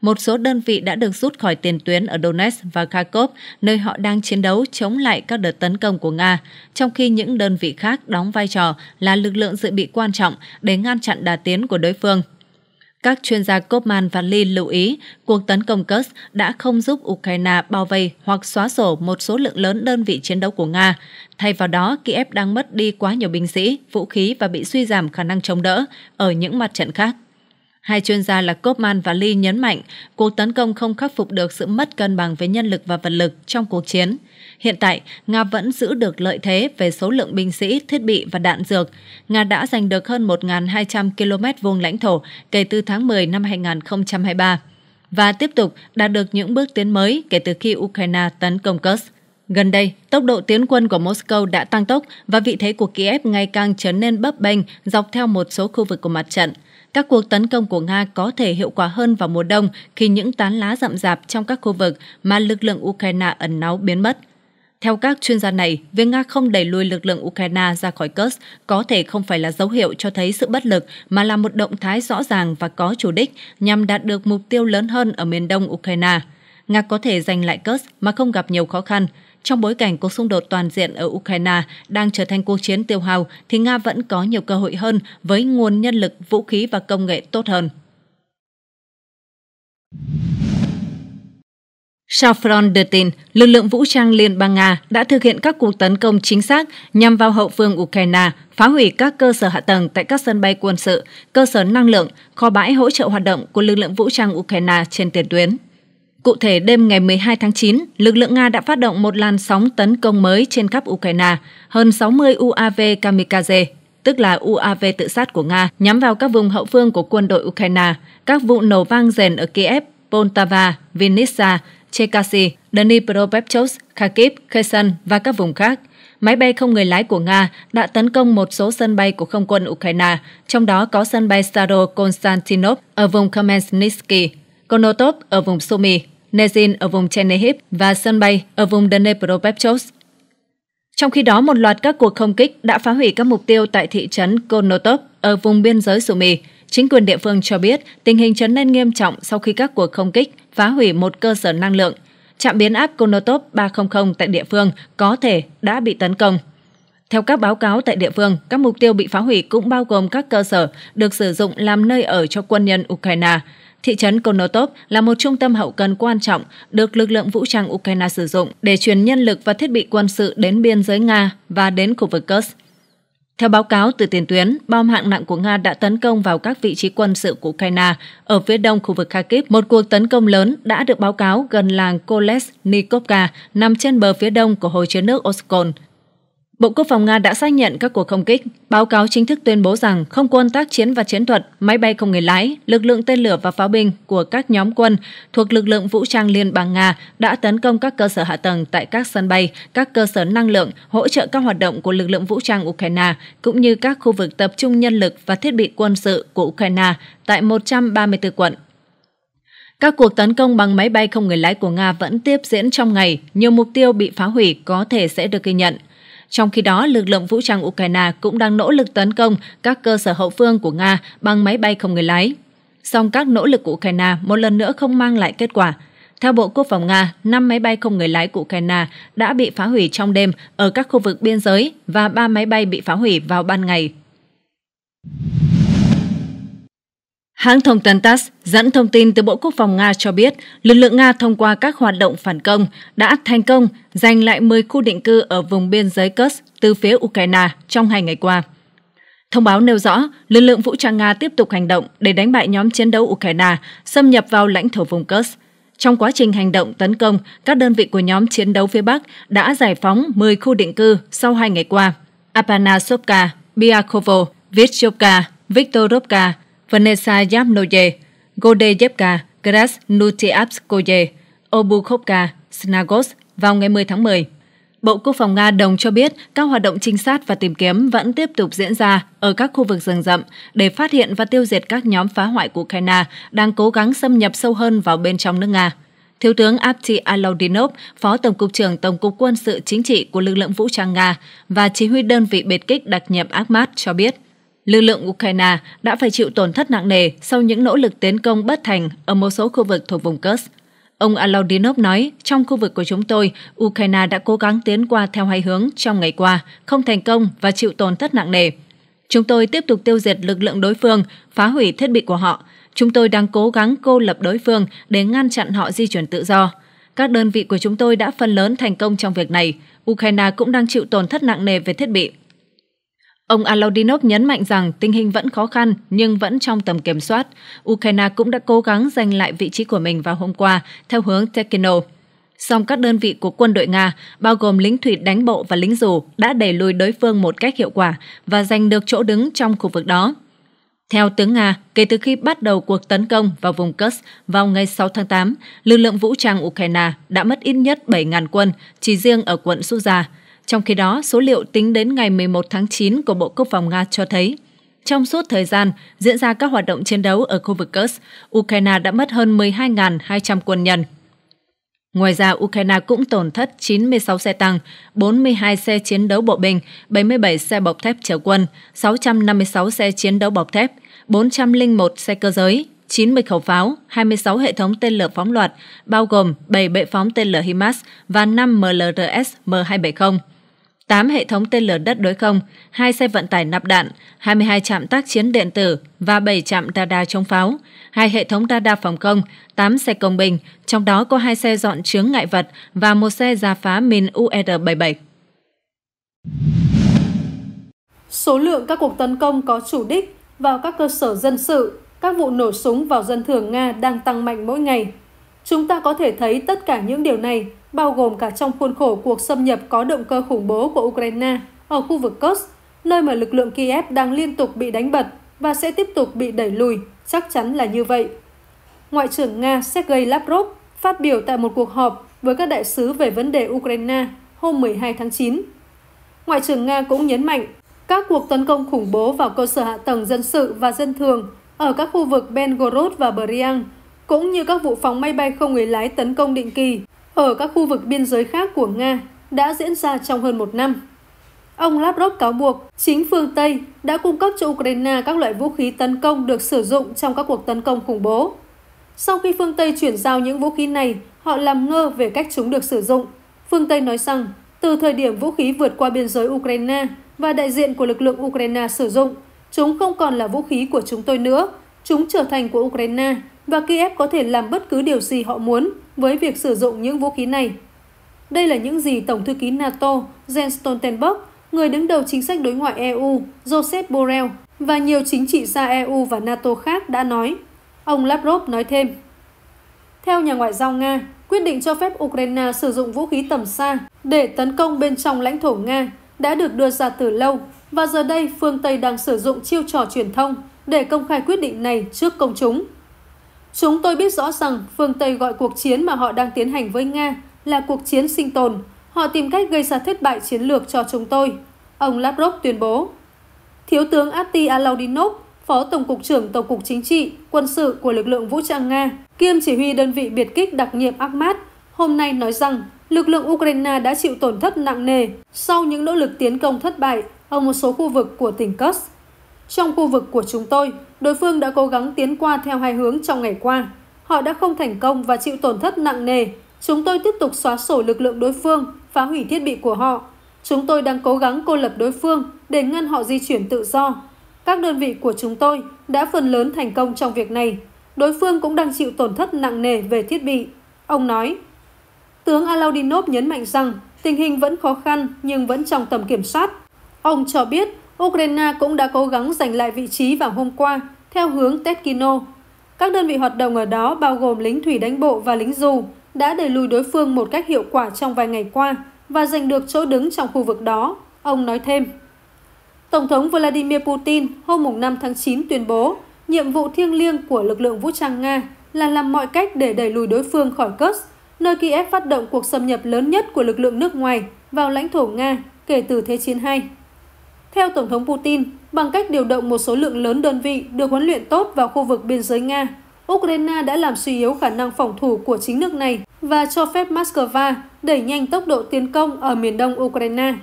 một số đơn vị đã được rút khỏi tiền tuyến ở Donetsk và Kharkov, nơi họ đang chiến đấu chống lại các đợt tấn công của Nga, trong khi những đơn vị khác đóng vai trò là lực lượng dự bị quan trọng để ngăn chặn đà tiến của đối phương. Các chuyên gia Kopman và Lee lưu ý, cuộc tấn công Kursk đã không giúp Ukraine bao vây hoặc xóa sổ một số lượng lớn đơn vị chiến đấu của Nga. Thay vào đó, Kiev đang mất đi quá nhiều binh sĩ, vũ khí và bị suy giảm khả năng chống đỡ ở những mặt trận khác. Hai chuyên gia là Kopman và Lee nhấn mạnh cuộc tấn công không khắc phục được sự mất cân bằng về nhân lực và vật lực trong cuộc chiến. Hiện tại, Nga vẫn giữ được lợi thế về số lượng binh sĩ, thiết bị và đạn dược. Nga đã giành được hơn 1.200 km vuông lãnh thổ kể từ tháng 10 năm 2023 và tiếp tục đạt được những bước tiến mới kể từ khi Ukraine tấn công Kursk. Gần đây, tốc độ tiến quân của Moscow đã tăng tốc và vị thế của Kiev ngày càng trở nên bấp bênh dọc theo một số khu vực của mặt trận – các cuộc tấn công của Nga có thể hiệu quả hơn vào mùa đông khi những tán lá rậm rạp trong các khu vực mà lực lượng Ukraine ẩn náu biến mất. Theo các chuyên gia này, việc Nga không đẩy lùi lực lượng Ukraine ra khỏi Kursk có thể không phải là dấu hiệu cho thấy sự bất lực, mà là một động thái rõ ràng và có chủ đích nhằm đạt được mục tiêu lớn hơn ở miền đông Ukraine. Nga có thể giành lại Kursk mà không gặp nhiều khó khăn. Trong bối cảnh cuộc xung đột toàn diện ở Ukraine đang trở thành cuộc chiến tiêu hao, thì Nga vẫn có nhiều cơ hội hơn với nguồn nhân lực, vũ khí và công nghệ tốt hơn. Safron đưa tin, lực lượng vũ trang Liên bang Nga đã thực hiện các cuộc tấn công chính xác nhằm vào hậu phương Ukraine, phá hủy các cơ sở hạ tầng tại các sân bay quân sự, cơ sở năng lượng, kho bãi hỗ trợ hoạt động của lực lượng vũ trang Ukraine trên tiền tuyến. Cụ thể, đêm ngày 12 tháng 9, lực lượng Nga đã phát động một làn sóng tấn công mới trên khắp Ukraine, hơn 60 UAV kamikaze, tức là UAV tự sát của Nga, nhắm vào các vùng hậu phương của quân đội Ukraine. Các vụ nổ vang rền ở Kiev, Poltava, Vinnytsia, Chekasy, Dnipropetrovsk, Kharkiv, Kherson và các vùng khác. Máy bay không người lái của Nga đã tấn công một số sân bay của không quân Ukraine, trong đó có sân bay Staro Konstantinov ở vùng Khmelnytsky, Konotop ở vùng Sumy. Nezin ở vùng Chernihiv và sân bay ở vùng Dnepropetrovsk. Trong khi đó, một loạt các cuộc không kích đã phá hủy các mục tiêu tại thị trấn Konotop ở vùng biên giới Sumi. Chính quyền địa phương cho biết tình hình trở nên nghiêm trọng sau khi các cuộc không kích phá hủy một cơ sở năng lượng. Trạm biến áp Konotop 300 tại địa phương có thể đã bị tấn công. Theo các báo cáo tại địa phương, các mục tiêu bị phá hủy cũng bao gồm các cơ sở được sử dụng làm nơi ở cho quân nhân Ukraine, Thị trấn Konotop là một trung tâm hậu cần quan trọng được lực lượng vũ trang Ukraine sử dụng để chuyển nhân lực và thiết bị quân sự đến biên giới Nga và đến khu vực Kursk. Theo báo cáo từ tiền tuyến, bom hạng nặng của Nga đã tấn công vào các vị trí quân sự của Ukraine ở phía đông khu vực Kharkiv. Một cuộc tấn công lớn đã được báo cáo gần làng Kolesnikovka nằm trên bờ phía đông của hồ chứa nước Oskol, Bộ Quốc phòng Nga đã xác nhận các cuộc không kích, báo cáo chính thức tuyên bố rằng không quân tác chiến và chiến thuật, máy bay không người lái, lực lượng tên lửa và pháo binh của các nhóm quân thuộc lực lượng vũ trang Liên bang Nga đã tấn công các cơ sở hạ tầng tại các sân bay, các cơ sở năng lượng, hỗ trợ các hoạt động của lực lượng vũ trang Ukraine, cũng như các khu vực tập trung nhân lực và thiết bị quân sự của Ukraine tại 134 quận các cuộc tấn công bằng máy bay không người lái của Nga vẫn tiếp diễn trong ngày, nhiều mục tiêu bị phá hủy có thể sẽ được ghi nhận. Trong khi đó, lực lượng vũ trang Ukraine cũng đang nỗ lực tấn công các cơ sở hậu phương của Nga bằng máy bay không người lái. Song các nỗ lực của Ukraine một lần nữa không mang lại kết quả. Theo Bộ Quốc phòng Nga, 5 máy bay không người lái của Ukraine đã bị phá hủy trong đêm ở các khu vực biên giới và 3 máy bay bị phá hủy vào ban ngày. Hãng thông tấn TASS dẫn thông tin từ Bộ Quốc phòng Nga cho biết, lực lượng Nga thông qua các hoạt động phản công đã thành công giành lại 10 khu định cư ở vùng biên giới Kursk từ phía Ukraine trong hai ngày qua. Thông báo nêu rõ, lực lượng vũ trang Nga tiếp tục hành động để đánh bại nhóm chiến đấu Ukraine xâm nhập vào lãnh thổ vùng Kursk. Trong quá trình hành động tấn công, các đơn vị của nhóm chiến đấu phía Bắc đã giải phóng 10 khu định cư sau hai ngày qua. Apanasovka, Biakovo, Vitshovka, Viktorovka, Vanessa Yabnoye, Godeyevka Nutiapskoye, Obukhovka, Snagos vào ngày 10 tháng 10. Bộ Quốc phòng Nga đồng cho biết các hoạt động trinh sát và tìm kiếm vẫn tiếp tục diễn ra ở các khu vực rừng rậm để phát hiện và tiêu diệt các nhóm phá hoại của Ukraine đang cố gắng xâm nhập sâu hơn vào bên trong nước Nga. Thiếu tướng Apti Alaudinov, Phó Tổng cục trưởng Tổng cục Quân sự Chính trị của lực lượng vũ trang Nga và chỉ huy đơn vị biệt kích đặc nhiệm Akhmat cho biết – Lực lượng Ukraine đã phải chịu tổn thất nặng nề sau những nỗ lực tiến công bất thành ở một số khu vực thuộc vùng Kursk. Ông Alaudinov nói, trong khu vực của chúng tôi, Ukraine đã cố gắng tiến qua theo hai hướng trong ngày qua, không thành công và chịu tổn thất nặng nề. Chúng tôi tiếp tục tiêu diệt lực lượng đối phương, phá hủy thiết bị của họ. Chúng tôi đang cố gắng cô lập đối phương để ngăn chặn họ di chuyển tự do. Các đơn vị của chúng tôi đã phần lớn thành công trong việc này. Ukraine cũng đang chịu tổn thất nặng nề về thiết bị. Ông Alaudinov nhấn mạnh rằng tình hình vẫn khó khăn nhưng vẫn trong tầm kiểm soát. Ukraine cũng đã cố gắng giành lại vị trí của mình vào hôm qua theo hướng Tekino. Song các đơn vị của quân đội Nga, bao gồm lính thủy đánh bộ và lính dù, đã đẩy lùi đối phương một cách hiệu quả và giành được chỗ đứng trong khu vực đó. Theo tướng Nga, kể từ khi bắt đầu cuộc tấn công vào vùng Kursk vào ngày 6 tháng 8, lực lượng vũ trang Ukraine đã mất ít nhất 7.000 quân chỉ riêng ở quận Suza. Trong khi đó, số liệu tính đến ngày 11 tháng 9 của Bộ Quốc phòng Nga cho thấy, trong suốt thời gian diễn ra các hoạt động chiến đấu ở khu vực Kursk, Ukraine đã mất hơn 12.200 quân nhân. Ngoài ra, Ukraine cũng tổn thất 96 xe tăng, 42 xe chiến đấu bộ binh, 77 xe bọc thép chở quân, 656 xe chiến đấu bọc thép, 401 xe cơ giới, 90 khẩu pháo, 26 hệ thống tên lửa phóng loạt, bao gồm 7 bệ phóng tên lửa HIMARS và 5 MLRS M270. 8 hệ thống tên lửa đất đối không, 2 xe vận tải nạp đạn, 22 trạm tác chiến điện tử và 7 trạm radar chống pháo, 2 hệ thống radar phòng không, 8 xe công binh, trong đó có 2 xe dọn chướng ngại vật và một xe giả phá mìn UR-77. Số lượng các cuộc tấn công có chủ đích vào các cơ sở dân sự, các vụ nổ súng vào dân thường Nga đang tăng mạnh mỗi ngày. Chúng ta có thể thấy tất cả những điều này bao gồm cả trong khuôn khổ cuộc xâm nhập có động cơ khủng bố của Ukraine ở khu vực Kursk, nơi mà lực lượng Kiev đang liên tục bị đánh bật và sẽ tiếp tục bị đẩy lùi, chắc chắn là như vậy. Ngoại trưởng Nga Sergei Lavrov phát biểu tại một cuộc họp với các đại sứ về vấn đề Ukraine hôm 12 tháng 9. Ngoại trưởng Nga cũng nhấn mạnh các cuộc tấn công khủng bố vào cơ sở hạ tầng dân sự và dân thường ở các khu vực Belgorod và Bryansk, cũng như các vụ phóng máy bay không người lái tấn công định kỳ ở các khu vực biên giới khác của Nga đã diễn ra trong hơn một năm. Ông Lavrov cáo buộc chính phương Tây đã cung cấp cho Ukraine các loại vũ khí tấn công được sử dụng trong các cuộc tấn công khủng bố. Sau khi phương Tây chuyển giao những vũ khí này, họ làm ngơ về cách chúng được sử dụng. Phương Tây nói rằng, từ thời điểm vũ khí vượt qua biên giới Ukraine và đại diện của lực lượng Ukraine sử dụng, chúng không còn là vũ khí của chúng tôi nữa, chúng trở thành của Ukraine và Kiev có thể làm bất cứ điều gì họ muốn, với việc sử dụng những vũ khí này. Đây là những gì Tổng thư ký NATO Jens Stoltenberg, người đứng đầu chính sách đối ngoại EU Joseph Borrell và nhiều chính trị gia EU và NATO khác đã nói. Ông Lavrov nói thêm. Theo nhà ngoại giao Nga, quyết định cho phép Ukraine sử dụng vũ khí tầm xa để tấn công bên trong lãnh thổ Nga đã được đưa ra từ lâu và giờ đây phương Tây đang sử dụng chiêu trò truyền thông để công khai quyết định này trước công chúng. Chúng tôi biết rõ rằng phương Tây gọi cuộc chiến mà họ đang tiến hành với Nga là cuộc chiến sinh tồn. Họ tìm cách gây ra thất bại chiến lược cho chúng tôi, ông Lavrov tuyên bố. Thiếu tướng Ati Alaudinov, Phó Tổng cục trưởng Tổng cục Chính trị, Quân sự của lực lượng vũ trang Nga, kiêm chỉ huy đơn vị biệt kích đặc nhiệm Akhmat, hôm nay nói rằng lực lượng Ukraine đã chịu tổn thất nặng nề sau những nỗ lực tiến công thất bại ở một số khu vực của tỉnh Kursk. Trong khu vực của chúng tôi, đối phương đã cố gắng tiến qua theo hai hướng trong ngày qua. Họ đã không thành công và chịu tổn thất nặng nề. Chúng tôi tiếp tục xóa sổ lực lượng đối phương, phá hủy thiết bị của họ. Chúng tôi đang cố gắng cô lập đối phương để ngăn họ di chuyển tự do. Các đơn vị của chúng tôi đã phần lớn thành công trong việc này. Đối phương cũng đang chịu tổn thất nặng nề về thiết bị. Ông nói, tướng Alaudinov nhấn mạnh rằng tình hình vẫn khó khăn nhưng vẫn trong tầm kiểm soát. Ông cho biết Ukraine cũng đã cố gắng giành lại vị trí vào hôm qua theo hướng Tetkino. Các đơn vị hoạt động ở đó bao gồm lính thủy đánh bộ và lính dù đã đẩy lùi đối phương một cách hiệu quả trong vài ngày qua và giành được chỗ đứng trong khu vực đó, ông nói thêm. Tổng thống Vladimir Putin hôm 5 tháng 9 tuyên bố nhiệm vụ thiêng liêng của lực lượng vũ trang Nga là làm mọi cách để đẩy lùi đối phương khỏi Kursk, nơi Kiev phát động cuộc xâm nhập lớn nhất của lực lượng nước ngoài vào lãnh thổ Nga kể từ Thế chiến II theo Tổng thống Putin, bằng cách điều động một số lượng lớn đơn vị được huấn luyện tốt vào khu vực biên giới Nga, Ukraine đã làm suy yếu khả năng phòng thủ của chính nước này và cho phép Moscow đẩy nhanh tốc độ tiến công ở miền đông Ukraine.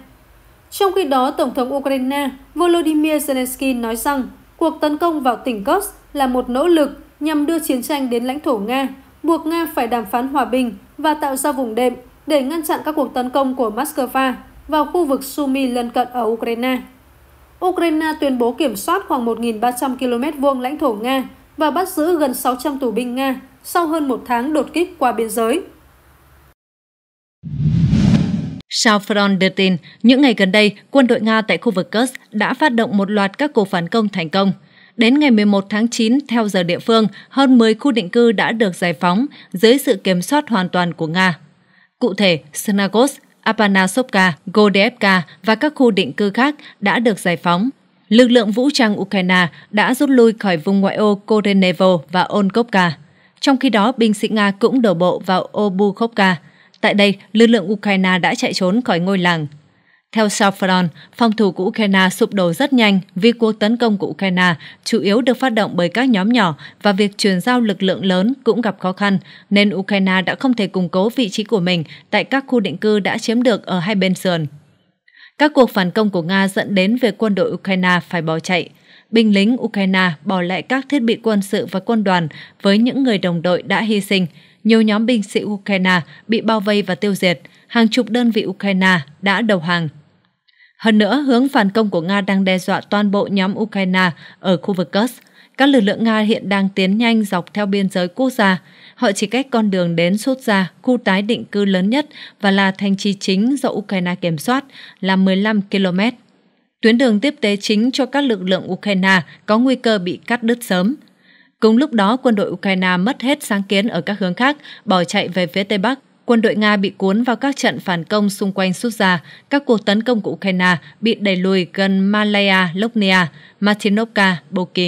Trong khi đó, Tổng thống Ukraine Volodymyr Zelensky nói rằng cuộc tấn công vào tỉnh Kursk là một nỗ lực nhằm đưa chiến tranh đến lãnh thổ Nga, buộc Nga phải đàm phán hòa bình và tạo ra vùng đệm để ngăn chặn các cuộc tấn công của Moscow vào khu vực Sumy lân cận ở Ukraine. Ukraine tuyên bố kiểm soát khoảng 1.300 km vuông lãnh thổ Nga và bắt giữ gần 600 tù binh Nga sau hơn một tháng đột kích qua biên giới. Sau Front đưa tin, những ngày gần đây, quân đội Nga tại khu vực Kursk đã phát động một loạt các cuộc phản công thành công. Đến ngày 11 tháng 9, theo giờ địa phương, hơn 10 khu định cư đã được giải phóng dưới sự kiểm soát hoàn toàn của Nga. Cụ thể, Snagos, Apanasovka, Godeevka và các khu định cư khác đã được giải phóng. Lực lượng vũ trang Ukraine đã rút lui khỏi vùng ngoại ô Korenevo và Onkovka. Trong khi đó, binh sĩ Nga cũng đổ bộ vào Obukhovka. Tại đây, lực lượng Ukraine đã chạy trốn khỏi ngôi làng. Theo Safran, phòng thủ của Ukraine sụp đổ rất nhanh vì cuộc tấn công của Ukraine chủ yếu được phát động bởi các nhóm nhỏ và việc chuyển giao lực lượng lớn cũng gặp khó khăn, nên Ukraine đã không thể củng cố vị trí của mình tại các khu định cư đã chiếm được ở hai bên sườn. Các cuộc phản công của Nga dẫn đến việc quân đội Ukraine phải bỏ chạy. Binh lính Ukraine bỏ lại các thiết bị quân sự và quân đoàn với những người đồng đội đã hy sinh. Nhiều nhóm binh sĩ Ukraine bị bao vây và tiêu diệt. Hàng chục đơn vị Ukraine đã đầu hàng. Hơn nữa, hướng phản công của Nga đang đe dọa toàn bộ nhóm Ukraine ở khu vực Kursk. Các lực lượng Nga hiện đang tiến nhanh dọc theo biên giới quốc gia. Họ chỉ cách con đường đến Sutja, khu tái định cư lớn nhất và là thành trì chính do Ukraine kiểm soát, là 15 km. Tuyến đường tiếp tế chính cho các lực lượng Ukraine có nguy cơ bị cắt đứt sớm. Cùng lúc đó, quân đội Ukraine mất hết sáng kiến ở các hướng khác, bỏ chạy về phía Tây Bắc quân đội Nga bị cuốn vào các trận phản công xung quanh rút các cuộc tấn công của Ukraine bị đẩy lùi gần Malaya, Lopnia, Martinovka, Boki.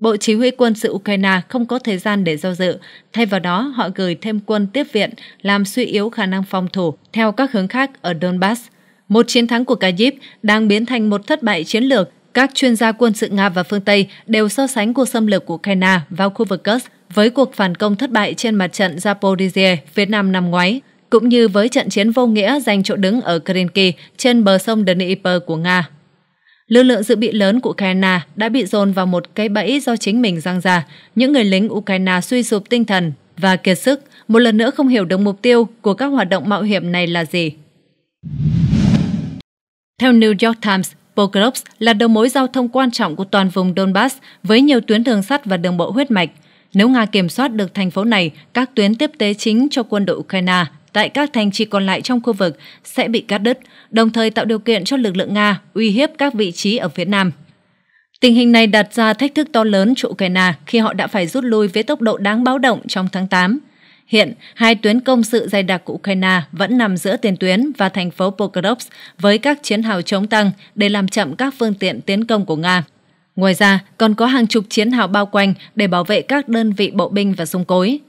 Bộ Chỉ huy quân sự Ukraine không có thời gian để do dự, thay vào đó họ gửi thêm quân tiếp viện làm suy yếu khả năng phòng thủ theo các hướng khác ở Donbass. Một chiến thắng của Kyiv đang biến thành một thất bại chiến lược. Các chuyên gia quân sự Nga và phương Tây đều so sánh cuộc xâm lược của Ukraine vào khu vực Kursk với cuộc phản công thất bại trên mặt trận Zaporizhia phía Nam năm ngoái, cũng như với trận chiến vô nghĩa giành chỗ đứng ở Krinky trên bờ sông Dnieper của Nga. Lực lượng dự bị lớn của Ukraine đã bị dồn vào một cái bẫy do chính mình giăng ra. Những người lính Ukraine suy sụp tinh thần và kiệt sức, một lần nữa không hiểu được mục tiêu của các hoạt động mạo hiểm này là gì. Theo New York Times, Pokrovsk là đầu mối giao thông quan trọng của toàn vùng Donbass với nhiều tuyến đường sắt và đường bộ huyết mạch – nếu Nga kiểm soát được thành phố này, các tuyến tiếp tế chính cho quân đội Ukraine tại các thành trì còn lại trong khu vực sẽ bị cắt đứt, đồng thời tạo điều kiện cho lực lượng Nga uy hiếp các vị trí ở phía Nam. Tình hình này đặt ra thách thức to lớn cho Ukraine khi họ đã phải rút lui với tốc độ đáng báo động trong tháng 8. Hiện, hai tuyến công sự dày đặc của Ukraine vẫn nằm giữa tiền tuyến và thành phố Pokrovsk với các chiến hào chống tăng để làm chậm các phương tiện tiến công của Nga. Ngoài ra, còn có hàng chục chiến hào bao quanh để bảo vệ các đơn vị bộ binh và sông cối.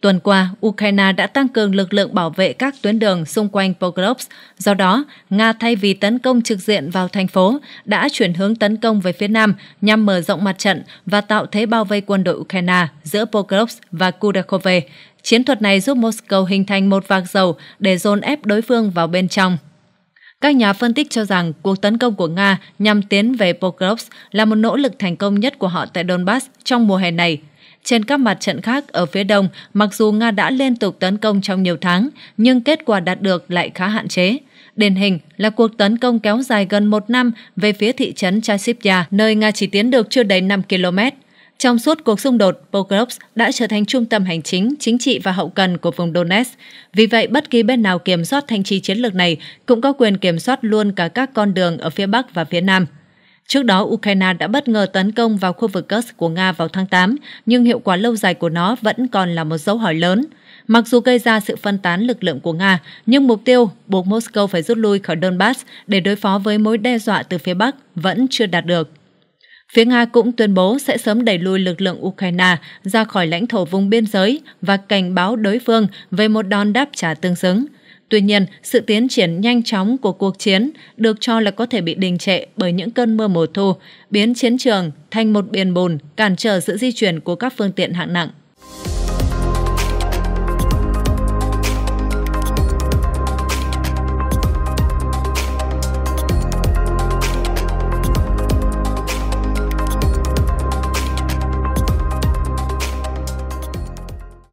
Tuần qua, Ukraine đã tăng cường lực lượng bảo vệ các tuyến đường xung quanh Pokrovsk. Do đó, Nga thay vì tấn công trực diện vào thành phố, đã chuyển hướng tấn công về phía nam nhằm mở rộng mặt trận và tạo thế bao vây quân đội Ukraine giữa Pokrovsk và Kudakove. Chiến thuật này giúp Moscow hình thành một vạc dầu để dồn ép đối phương vào bên trong. Các nhà phân tích cho rằng cuộc tấn công của Nga nhằm tiến về Pokrovsk là một nỗ lực thành công nhất của họ tại Donbass trong mùa hè này. Trên các mặt trận khác ở phía đông, mặc dù Nga đã liên tục tấn công trong nhiều tháng, nhưng kết quả đạt được lại khá hạn chế. Điển hình là cuộc tấn công kéo dài gần một năm về phía thị trấn Chasivya, nơi Nga chỉ tiến được chưa đầy 5 km. Trong suốt cuộc xung đột, Pokrovsk đã trở thành trung tâm hành chính, chính trị và hậu cần của vùng Donetsk. Vì vậy, bất kỳ bên nào kiểm soát thanh trì chiến lược này cũng có quyền kiểm soát luôn cả các con đường ở phía Bắc và phía Nam. Trước đó, Ukraine đã bất ngờ tấn công vào khu vực Kursk của Nga vào tháng 8, nhưng hiệu quả lâu dài của nó vẫn còn là một dấu hỏi lớn. Mặc dù gây ra sự phân tán lực lượng của Nga, nhưng mục tiêu buộc Moscow phải rút lui khỏi Donbass để đối phó với mối đe dọa từ phía Bắc vẫn chưa đạt được. Phía Nga cũng tuyên bố sẽ sớm đẩy lùi lực lượng Ukraine ra khỏi lãnh thổ vùng biên giới và cảnh báo đối phương về một đòn đáp trả tương xứng. Tuy nhiên, sự tiến triển nhanh chóng của cuộc chiến được cho là có thể bị đình trệ bởi những cơn mưa mùa thu, biến chiến trường thành một biển bùn cản trở sự di chuyển của các phương tiện hạng nặng.